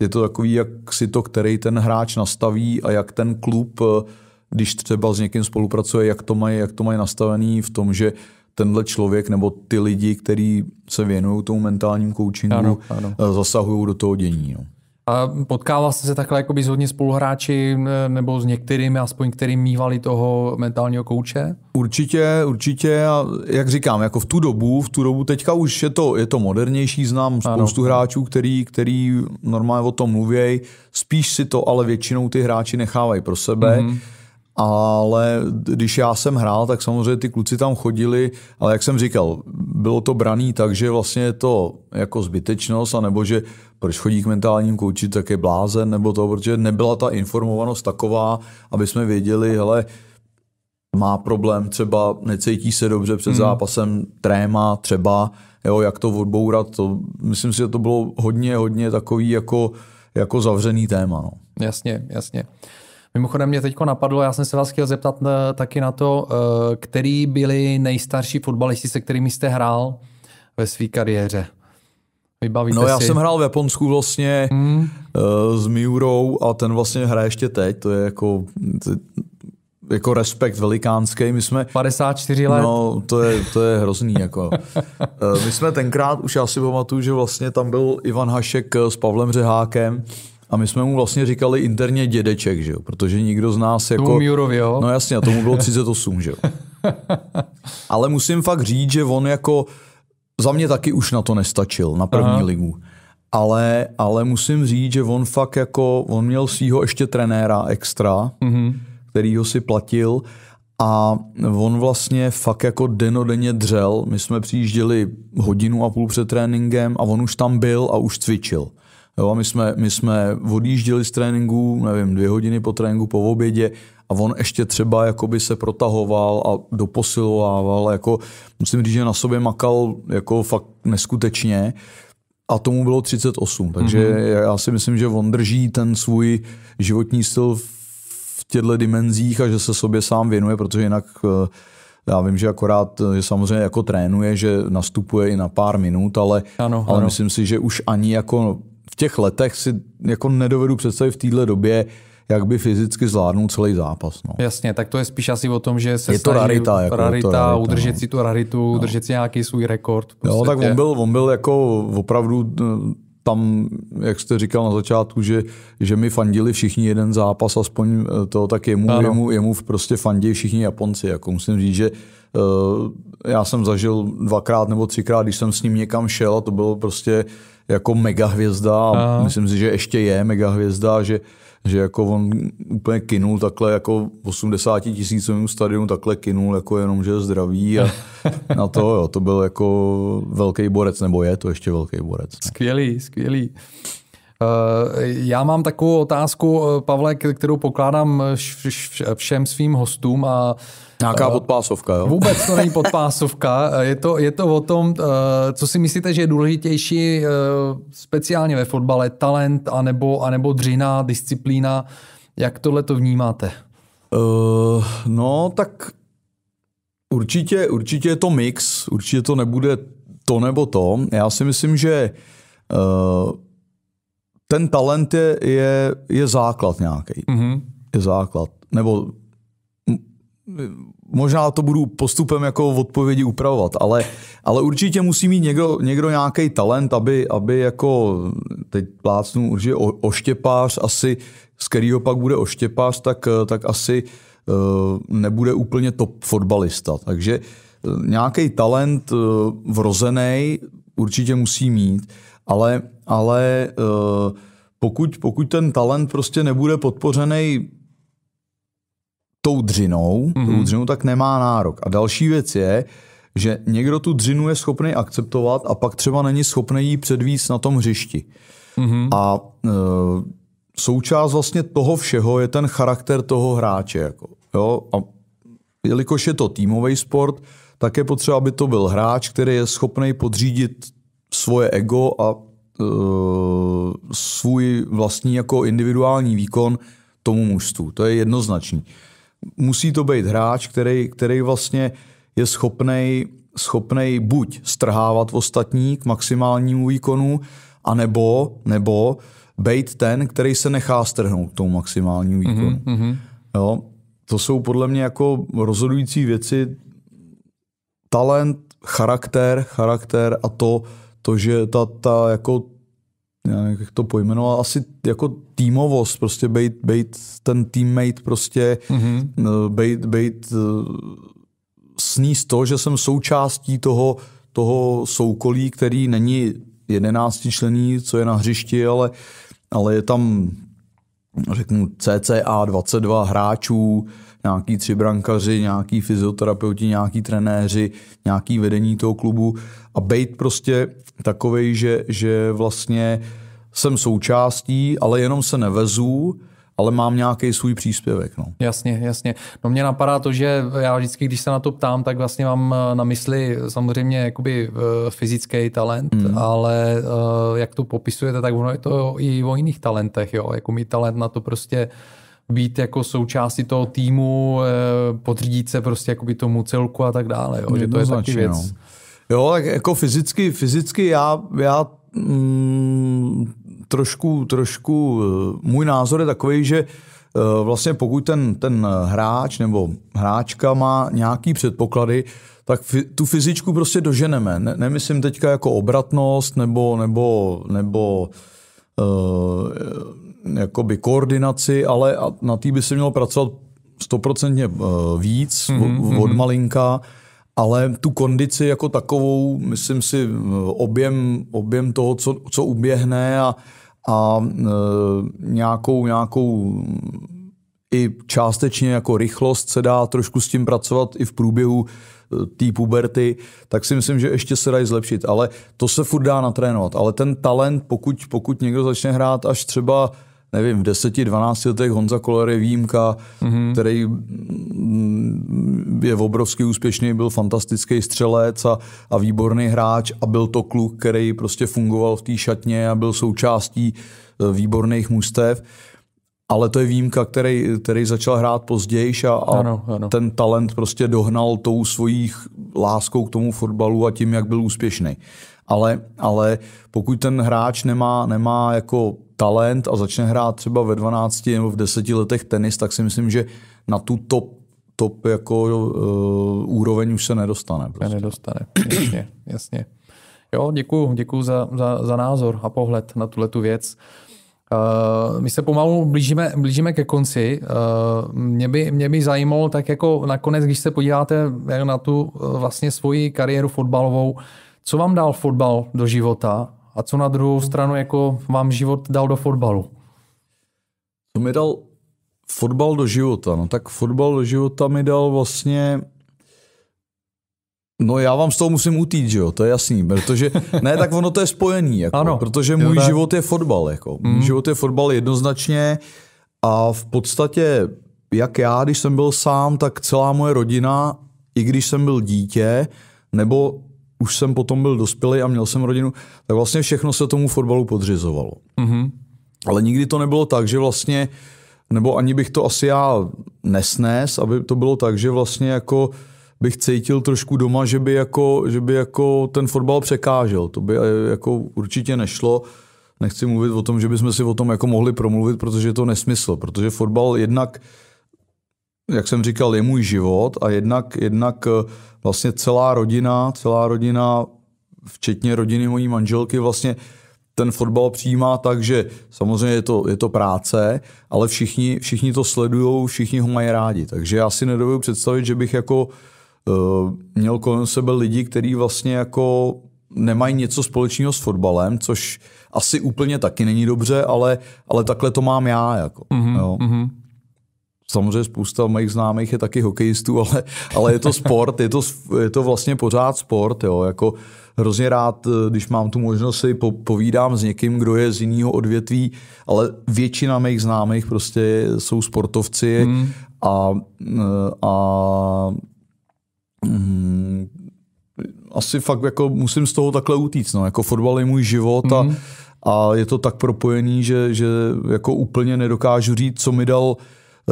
je to takový, jak si to který ten hráč nastaví a jak ten klub, eh, když třeba s někým spolupracuje, jak to mají, jak to mají nastavený v tom, že tenhle člověk nebo ty lidi, kteří se věnují tomu mentálnímu coachingu, ano, ano. Eh, zasahují do toho dění. No. A potkával jste se takhle jakoby s hodně spoluhráči nebo s některými, aspoň kterým mývali toho mentálního kouče? Určitě, určitě. A jak říkám, jako v tu dobu, v tu dobu teďka už je to, je to modernější, znám spoustu ano. hráčů, který, který normálně o tom mluvějí. Spíš si to ale většinou ty hráči nechávají pro sebe. Mm-hmm ale když já jsem hrál, tak samozřejmě ty kluci tam chodili, ale jak jsem říkal, bylo to braný tak, že vlastně je to jako zbytečnost, anebo že proč chodí k mentálním kouči, tak je blázen, nebo to, protože nebyla ta informovanost taková, aby jsme věděli, hele, má problém třeba, necítí se dobře před mm. zápasem, tréma třeba, jo, jak to odbourat, to, myslím si, že to bylo hodně, hodně takový jako, jako zavřený téma. No. Jasně, jasně. Mimochodem mě teďko napadlo, já jsem se vás chtěl zeptat eh, taky na to, eh, který byli nejstarší fotbalisti, se kterými jste hrál ve své kariéře. Vybavíte no já si... jsem hrál v Japonsku vlastně hmm. uh, s Miurou a ten vlastně hraje ještě teď, to je jako jako respekt velikánský. My jsme... 54 let. No, to je, to je hrozný. Jako. My jsme tenkrát, už já si pamatuju, že vlastně tam byl Ivan Hašek s Pavlem Řehákem a my jsme mu vlastně říkali interně dědeček, že jo? protože nikdo z nás jako... Tomu Mírovi, jo? No jasně, a tomu bylo 38, že jo. Ale musím fakt říct, že on jako za mě taky už na to nestačil, na první Aha. ligu. Ale, ale musím říct, že on fakt jako, on měl svého ještě trenéra extra, mm-hmm. který ho si platil a on vlastně fakt jako denodenně dřel. My jsme přijížděli hodinu a půl před tréninkem a on už tam byl a už cvičil. Jo, my jsme, my jsme odjížděli z tréninku, nevím, dvě hodiny po tréninku, po obědě a on ještě třeba jakoby se protahoval a doposilovával, jako musím říct, že na sobě makal jako fakt neskutečně a tomu bylo 38, takže mm-hmm. já si myslím, že on drží ten svůj životní styl v těchto dimenzích a že se sobě sám věnuje, protože jinak eh, já vím, že akorát, že samozřejmě jako trénuje, že nastupuje i na pár minut, ale, ano, ale ano. myslím si, že už ani jako v těch letech si jako nedovedu představit v téhle době, jak by fyzicky zvládnul celý zápas. No. Jasně, tak to je spíš asi o tom, že se je to rarita, jako rarita, to rarita, no. udržet no. si tu raritu, no. udržet si nějaký svůj rekord. Prostě. Jo, tak on byl, on byl jako opravdu eh, tam, jak jste říkal na začátku, že, že mi fandili všichni jeden zápas, aspoň eh, to, tak jemu, jemu, jemu prostě fandí všichni Japonci. Jako musím říct, že uh, já jsem zažil dvakrát nebo třikrát, když jsem s ním někam šel a to bylo prostě jako mega hvězda. Myslím si, že ještě je mega hvězda, že uh, že jako on úplně kinul takhle jako 80 tisícovým stadionu, takhle kinul jako jenom, že je zdravý a na to, jo, to byl jako velký borec, nebo je to ještě velký borec. Ne? Skvělý, skvělý. Eh, já mám takovou otázku, eh, Pavle, kterou pokládám všem svým hostům a Nějaká eh, podpásovka, jo? Vůbec to není podpásovka. Eh, je to, je to o tom, eh, co si myslíte, že je důležitější speciálně ve fotbale, talent anebo, anebo dřina, disciplína. Jak tohle to vnímáte? Uh, no, tak určitě, určitě je to mix, určitě to nebude to nebo to. Já si myslím, že uh, ten talent je, je, je základ nějaký. Uh-huh. Mhm. Je základ. Nebo možná to budu postupem jako v odpovědi upravovat, ale, ale určitě musí mít někdo, někdo nějaký talent, aby, aby jako, teď plácnu určitě o, oštěpář asi, z kterého pak bude oštěpář, tak, tak asi eh, nebude úplně top fotbalista. Takže eh, nějaký talent eh, vrozený určitě musí mít, ale, ale pokud, pokud ten talent prostě nebude podpořený tou dřinou, mm-hmm. tou dřinou tak nemá nárok. A další věc je, že někdo tu dřinu je schopný akceptovat a pak třeba není schopný ji předvíst na tom hřišti. Mm-hmm. A e, součást vlastně toho všeho je ten charakter toho hráče. Jako, jo? A jelikož je to týmový sport, tak je potřeba, aby to byl hráč, který je schopný podřídit svoje ego a e, svůj vlastní jako individuální výkon tomu mužstvu. To je jednoznačný musí to být hráč, který, který vlastně je schopný schopnej buď strhávat ostatní k maximálnímu výkonu, anebo, nebo být ten, který se nechá strhnout k tomu maximálnímu mhm, výkonu. Mm-hmm. Jo? To jsou podle mě jako rozhodující věci. Talent, charakter, charakter a to, to že ta, ta jako já nevím, jak to pojmenoval, asi jako týmovost, prostě být, být ten teammate prostě, mm-hmm. No, být, být eh, sníst to, že jsem součástí toho, toho soukolí, který není jedenáctičlený, co je na hřišti, ale, ale je tam řeknu cca 22 hráčů, nějaký tři brankaři, nějaký fyzioterapeuti, nějaký trenéři, nějaký vedení toho klubu a být prostě takovej, že, že vlastně jsem součástí, ale jenom se nevezu, ale mám nějaký svůj příspěvek. No. Jasně, jasně. No mě napadá to, že já vždycky, když se na to ptám, tak vlastně mám eh, na mysli samozřejmě jakoby eh, fyzický talent, mm. ale eh, jak to popisujete, tak ono je to i o jiných talentech. Jo? Jako mít talent na to prostě uh, být jako součástí toho týmu, eh, podřídit se prostě jakoby tomu celku a tak dále. Jo? Že to je taky věc. No. Jo, tak jako fyzicky, fyzicky já, já mm, trošku, trošku, eh, můj názor je takový, že eh, vlastně pokud ten, ten hráč nebo hráčka má nějaký předpoklady, tak tu fyzičku prostě doženeme. Ne, nemyslím teďka jako obratnost nebo, nebo, nebo jakoby koordinaci, ale na té by se mělo pracovat stoprocentně eh, víc mm-hmm. od mhm. malinka, ale tu kondici jako takovou, myslím si, eh, objem, objem toho, co, co uběhne a, a e, nějakou, nějakou i částečně jako rychlost se dá trošku s tím pracovat i v průběhu té puberty, tak si myslím, že ještě se dají zlepšit. Ale to se furt dá natrénovat. Ale ten talent, pokud, pokud někdo začne hrát až třeba nevím, v 10-12 letech Honza Koller je výjimka, mm-hmm. který mm, je obrovsky úspěšný, byl fantastický střelec a, a výborný hráč a byl to kluk, který prostě fungoval v té šatně a byl součástí e, výborných mustev. Ale to je výjimka, který, který začal hrát později a, a ano, ano. ten talent prostě dohnal tou svojí láskou k tomu fotbalu a tím, jak byl úspěšný. Ale, ale pokud ten hráč nemá, nemá jako talent a začne hrát třeba ve 12 nebo v 10 letech tenis, tak si myslím, že na tu top, top jako uh, úroveň už se nedostane. Prostě. nedostane, jasně, jasně. Jo, děkuju, děkuju za, za, za názor a pohled na tuhle tu věc. Uh, my se pomalu blížíme, blížíme ke konci. Uh, mě, by, mě by zajímalo, tak jako nakonec, když se podíváte na tu uh, vlastně svoji kariéru fotbalovou, co vám dal fotbal do života? a co na druhou stranu jako vám život dal do fotbalu? To mi dal fotbal do života. No tak fotbal do života mi dal vlastně No já vám z toho musím utít, že jo, to je jasný, protože, ne, tak ono to je spojený, jako, ano, protože můj jo, život je fotbal, jako, mm. můj mhm. život je fotbal jednoznačně a v podstatě, jak já, když jsem byl sám, tak celá moje rodina, i když jsem byl dítě, nebo už jsem potom byl dospělý a měl jsem rodinu, tak vlastně všechno se tomu fotbalu podřizovalo. Mm-hmm. Ale nikdy to nebylo tak, že vlastně, nebo ani bych to asi já nesnes, aby to bylo tak, že vlastně jako bych cítil trošku doma, že by jako, že by jako ten fotbal překážel. To by eh, jako určitě nešlo. Nechci mluvit o tom, že bychom si o tom jako mohli promluvit, protože je to nesmysl. Protože fotbal jednak, jak jsem říkal, je můj život a jednak, jednak eh, vlastně celá rodina, celá rodina, včetně rodiny mojí manželky, vlastně ten fotbal přijímá tak, že samozřejmě je to, je to práce, ale všichni, všichni to sledují, všichni ho mají rádi. Takže já si nedovedu představit, že bych jako uh, měl kolem sebe lidi, kteří vlastně jako nemají něco společného s fotbalem, což asi úplně taky není dobře, ale, ale takhle to mám já. Jako, mm-hmm, jo. Mm-hmm. Samozřejmě spousta mých známých je taky hokejistů, ale, ale je to sport, je to, je to vlastně pořád sport. Jo. Jako hrozně rád, když mám tu možnost, si po, povídám s někým, kdo je z jiného odvětví, ale většina mých známých prostě jsou sportovci hmm. a, a hmm, asi fakt jako musím z toho takhle utíct. No. Jako fotbal je můj život a, hmm. a je to tak propojený, že, že jako úplně nedokážu říct, co mi dal uh,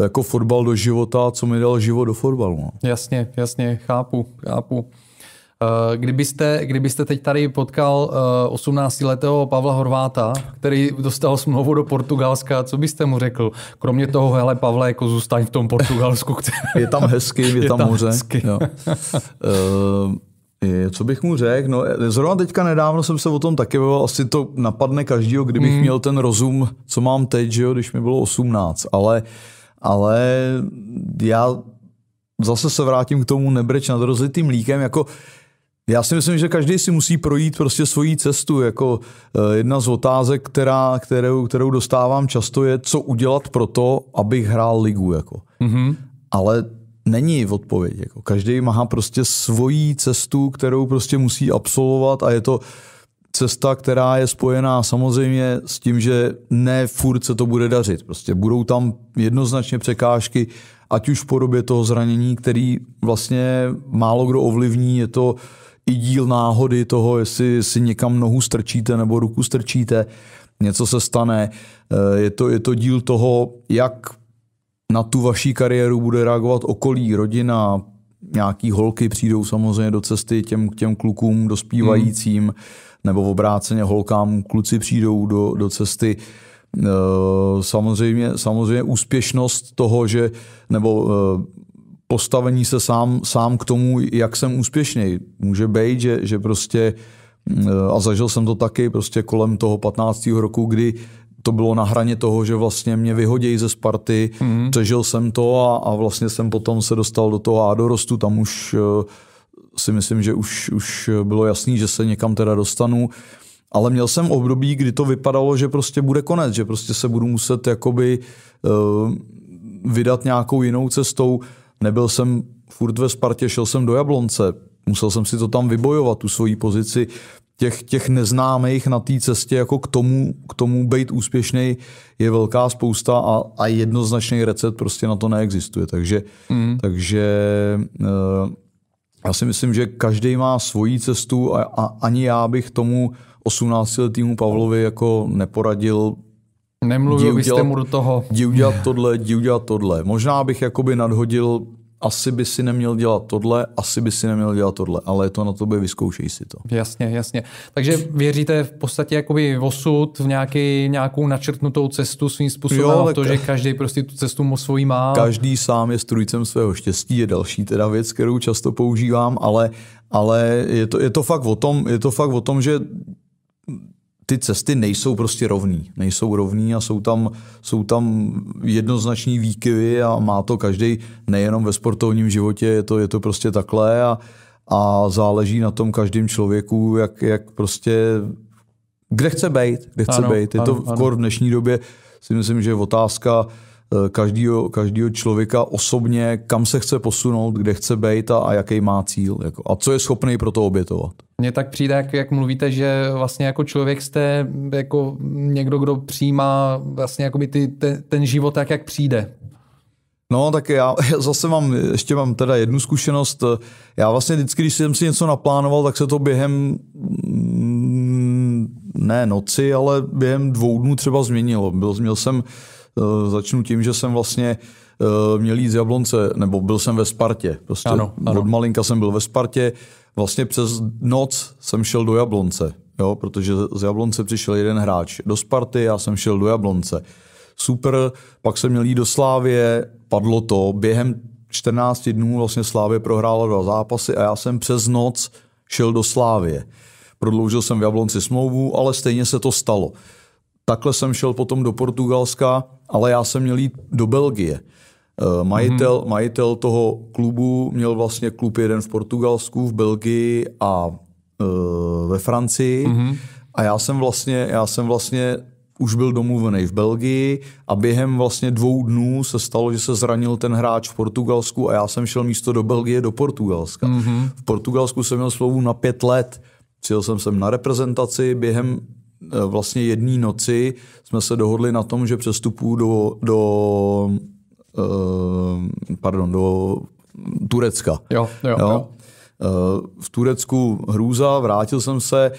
jako fotbal do života, co mi dal život do fotbalu. No. Jasně, jasně, chápu, chápu. Eh, kdybyste, kdybyste teď tady potkal 18-letého eh, Pavla Horváta, který dostal smlouvu do Portugalska, co byste mu řekl? Kromě toho, hele Pavle, jako zůstaň v tom Portugalsku. Je tam hezky, je, je tam, tam moře. Hezky. Jo. Eh, je, co bych mu řekl? No, zrovna teďka nedávno jsem se o tom taky bavil, asi to napadne každýho, kdybych mm. měl ten rozum, co mám teď, že jo, když mi bylo 18, ale uh, ale já zase se vrátím k tomu nebreč nad rozlitým líkem, jako já si myslím, že každý si musí projít prostě svoji cestu. Jako eh, jedna z otázek, která, kterou, kterou dostávám často, je, co udělat pro to, abych hrál ligu. Jako. Mm-hmm. Ale není v odpověď. Jako. Každý má prostě svoji cestu, kterou prostě musí absolvovat a je to cesta, která je spojená samozřejmě s tím, že ne furt se to bude dařit. Prostě budou tam jednoznačně překážky, ať už v podobě toho zranění, který vlastně málo kdo ovlivní, je to i díl náhody toho, jestli si někam nohu strčíte nebo ruku strčíte, něco se stane. Eh, je to, je to díl toho, jak na tu vaší kariéru bude reagovat okolí, rodina, nějaký holky přijdou samozřejmě do cesty těm, těm klukům dospívajícím. Hmm nebo v obráceně holkám kluci přijdou do, do cesty. E, samozřejmě, samozřejmě úspěšnost toho, že nebo e, postavení se sám, sám k tomu, jak jsem úspěšný. Může být, že, že prostě, e, a zažil jsem to taky, prostě kolem toho 15. roku, kdy to bylo na hraně toho, že vlastně mě vyhodějí ze Sparty, mm-hmm. přežil jsem to a, a vlastně jsem potom se dostal do toho A dorostu, tam už uh, si myslím, že už, už bylo jasný, že se někam teda dostanu. Ale měl jsem období, kdy to vypadalo, že prostě bude konec, že prostě se budu muset jakoby uh, vydat nějakou jinou cestou. Nebyl jsem furt ve Spartě, šel jsem do Jablonce, musel jsem si to tam vybojovat, tu svoji pozici těch, těch neznámých na té cestě jako k tomu, k tomu být úspěšný je velká spousta a, a jednoznačný recept prostě na to neexistuje. Takže, mm. takže eh, já si myslím, že každý má svoji cestu a, a ani já bych tomu 18 letému Pavlovi jako neporadil. Nemluvil byste mu do toho. Dí udělat tohle, dí udělat tohle. Možná bych jakoby nadhodil asi by si neměl dělat tohle, asi by si neměl dělat tohle, ale je to na tobě, vyzkoušej si to. Jasně, jasně. Takže věříte v podstatě jakoby v osud, v nějaký, nějakou načrtnutou cestu svým způsobem, jo, to, že každý prostě tu cestu mu svojí má. Každý sám je strujcem svého štěstí, je další teda věc, kterou často používám, ale, ale je, to, je, to fakt o tom, je to fakt o tom, že ty cesty nejsou prostě rovný. Nejsou rovný a jsou tam, jsou tam jednoznační výkyvy a má to každý nejenom ve sportovním životě, je to, je to prostě takhle a, a záleží na tom každém člověku, jak, jak prostě, kde chce být, kde chce ano, být. Je to ano, v, kor v dnešní době si myslím, že je otázka Eh, každýho, každýho člověka osobně, kam se chce posunout, kde chce být a, a jaký má cíl. Jako, a co je schopný pro to obětovat. Mně tak přijde, jak, jak mluvíte, že vlastně jako člověk jste jako někdo, kdo přijímá vlastně by ty, ten, ten život tak, jak přijde. No, tak já, já zase mám, ještě mám teda jednu zkušenost. Já vlastně vždycky, když jsem si něco naplánoval, tak se to během mm, ne noci, ale během dvou dnů třeba změnilo. Byl, měl jsem Eh, začnu tím, že jsem vlastně eh, měl jít z Jablonce, nebo byl jsem ve Spartě. Prostě ano, ano. Od malinka jsem byl ve Spartě. Vlastně přes noc jsem šel do Jablonce, jo, protože z Jablonce přišel jeden hráč do Sparty, já jsem šel do Jablonce. Super, pak jsem měl jít do Slávě, padlo to. Během 14 dnů vlastně Slávě prohrála dva zápasy a já jsem přes noc šel do Slávě. Prodloužil jsem v Jablonci smlouvu, ale stejně se to stalo. Takhle jsem šel potom do Portugalska, ale já jsem měl jít do Belgie. Eh, majitel, mm-hmm. majitel toho klubu měl vlastně klub jeden v Portugalsku, v Belgii a e, ve Francii. Mm-hmm. A já jsem vlastně, já jsem vlastně už byl domluvený v Belgii a během vlastně dvou dnů se stalo, že se zranil ten hráč v Portugalsku a já jsem šel místo do Belgie do Portugalska. Mm-hmm. V Portugalsku jsem měl slovu na pět let. Přijel jsem sem na reprezentaci, během E, vlastně jedné noci jsme se dohodli na tom, že přestupu do, do e, pardon, do Turecka. Jo, jo, jo. jo. E, v Turecku hrůza, vrátil jsem se,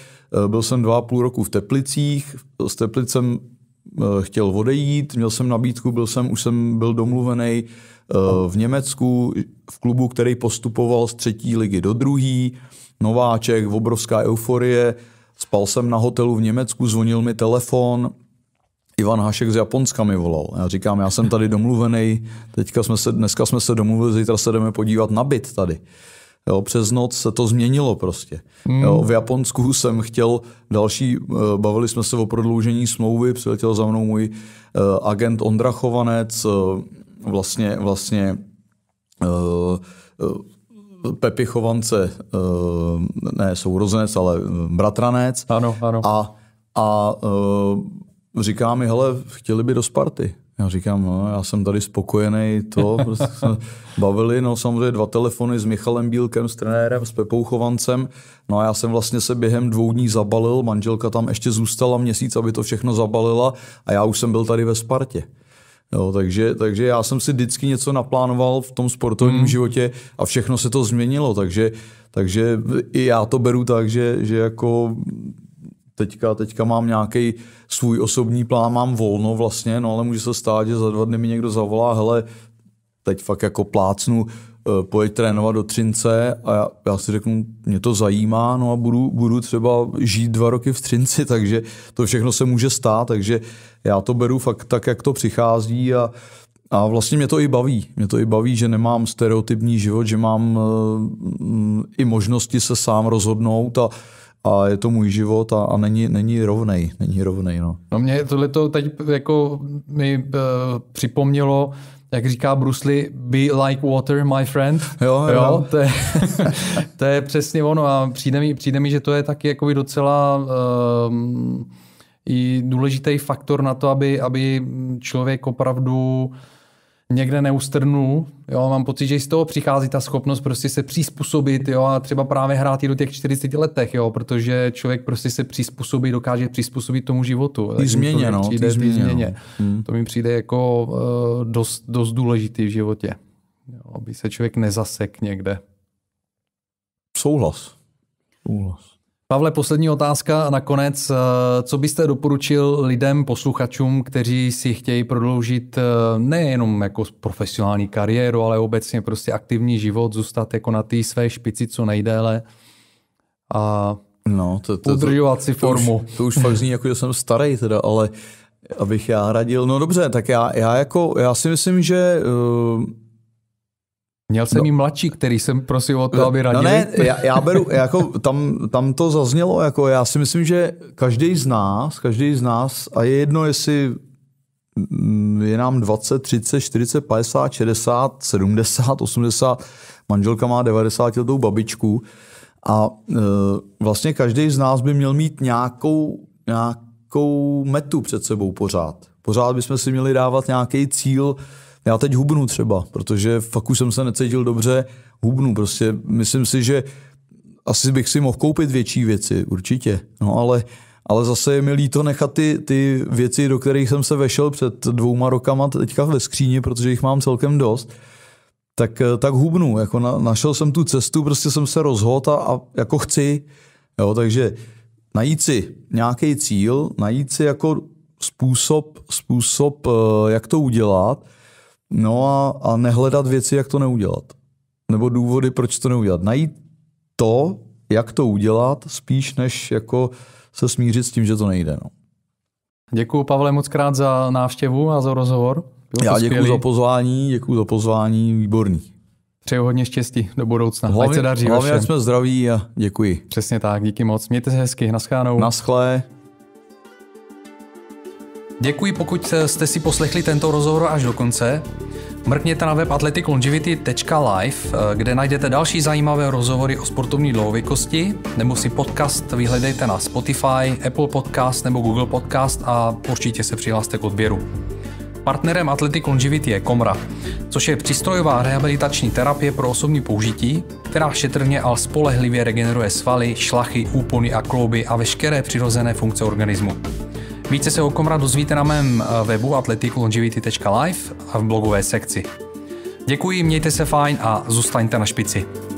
byl jsem dva a půl roku v Teplicích, s Teplicem chtěl odejít, měl jsem nabídku, byl jsem, už jsem byl domluvený v Německu, v klubu, který postupoval z třetí ligy do druhý, nováček, obrovská euforie, Spal jsem na hotelu v Německu, zvonil mi telefon, Ivan Hašek z Japonska mi volal. Já říkám, já jsem tady domluvený, teďka jsme se, dneska jsme se domluvili, zítra se jdeme podívat na byt tady. Jo, přes noc se to změnilo prostě. Hmm. Jo, v Japonsku jsem chtěl další, eh, bavili jsme se o prodloužení smlouvy, přiletěl za mnou můj eh, agent Ondra Chovanec, eh, vlastně, vlastně Pepi Chovance, eh, ne sourozenec, ale eh, bratranec. Ano, ano. A, a eh, říká mi, hele, chtěli by do Sparty. Já říkám, no, já jsem tady spokojený, to prostě bavili, no samozřejmě dva telefony s Michalem Bílkem, s trenérem, s Pepou Chovancem, no a já jsem vlastně se během dvou dní zabalil, manželka tam ještě zůstala měsíc, aby to všechno zabalila a já už jsem byl tady ve Spartě. Jo, takže, takže já jsem si vždycky něco naplánoval v tom sportovním hmm. životě a všechno se to změnilo, takže, takže i já to beru tak, že, že jako teďka, teďka mám nějaký svůj osobní plán, mám volno vlastně, no ale může se stát, že za dva dny mi někdo zavolá, hele, teď fakt jako plácnu, Eh, pojď trénovat do Třince a já, já si řeknu, mě to zajímá, no a budu, budu třeba žít dva roky v Třinci, takže to všechno se může stát, takže já to beru fakt tak, jak to přichází a, a vlastně mě to i baví. Mě to i baví, že nemám stereotypní život, že mám uh, i možnosti se sám rozhodnout a a je to můj život a, a není, není rovnej, není rovnej, no. No mě tohle to teď jako mi uh, připomnělo jak říká Bruce Lee, be like water, my friend. Jo, jo. jo to, je, to je přesně ono a přijde mi, přijde mi že to je taky jakoby docela um, i důležitý faktor na to, aby, aby člověk opravdu uh, někde neustrnu, jo, mám pocit, že z toho přichází ta schopnost prostě se přizpůsobit, jo, a třeba právě hrát i do těch 40 letech, jo, protože člověk prostě se přizpůsobí, dokáže přizpůsobit tomu životu. Ty no, změně, no, ty změně. změně. Hmm. To mi přijde jako uh, dost, dost důležitý v životě, jo, aby se člověk nezasek někde. Souhlas. Souhlas. Pavle, poslední otázka nakonec. Eh, co byste doporučil lidem, posluchačům, kteří si chtějí prodloužit eh, nejenom jako profesionální kariéru, ale obecně prostě aktivní život, zůstat jako na té své špici co nejdéle a no, to, to, udržovat si formu? To už, to už fakt zní jako, že jsem starý teda, ale abych já radil. No dobře, tak já, já jako, já si myslím, že uh, Měl jsem no, jí mladší, který jsem prosil o to, aby radil. No ne, já, já beru, jako tam, tam to zaznělo, jako já si myslím, že každý z nás, každý z nás, a je jedno, jestli mm, je nám 20, 30, 40, 50, 60, 70, 80, manželka má 90 letou babičku a e, vlastně každý z nás by měl mít nějakou, nějakou metu před sebou pořád. Pořád bychom si měli dávat nějaký cíl, já teď hubnu třeba, protože fakt už jsem se necítil dobře, hubnu prostě. Myslím si, že asi bych si mohl koupit větší věci, určitě. No ale, ale zase je mi líto nechat ty, ty věci, do kterých jsem se vešel před dvouma rokama teďka ve skříni, protože jich mám celkem dost tak, tak hubnu. Jako na, našel jsem tu cestu, prostě jsem se rozhodl a, a jako chci. Jo, takže najít si nějaký cíl, najít si jako způsob, způsob, eh, jak to udělat – No a, a nehledat věci, jak to neudělat. Nebo důvody, proč to neudělat. Najít to, jak to udělat, spíš než jako se smířit s tím, že to nejde. No. Děkuji Pavle moc krát za návštěvu a za rozhovor. Já děkuji za pozvání, děkuji za pozvání, výborný. Přeju hodně štěstí do budoucna. Hlavně, ať se daří hlavně ať jsme zdraví a děkuji. Přesně tak, díky moc. Mějte se hezky, naschánou. Naschle. Děkuji, pokud eh, jste si poslechli tento rozhovor až do konce. Mrkněte na web athleticlongevity.live, eh, kde najdete další zajímavé rozhovory o sportovní dlouhověkosti, nebo si podcast vyhledejte na Spotify, Apple Podcast nebo Google Podcast a určitě se přihlaste k odběru. Partnerem Athletic Longivity je Komra, což je přístrojová rehabilitační terapie pro osobní použití, která šetrně a spolehlivě regeneruje svaly, šlachy, úpony a klouby a veškeré přirozené funkce organismu. Více se o Komra dozvíte na mém eh, webu atletiklongivity.live a v blogové sekci. Děkuji, mějte se fajn a zůstaňte na špici.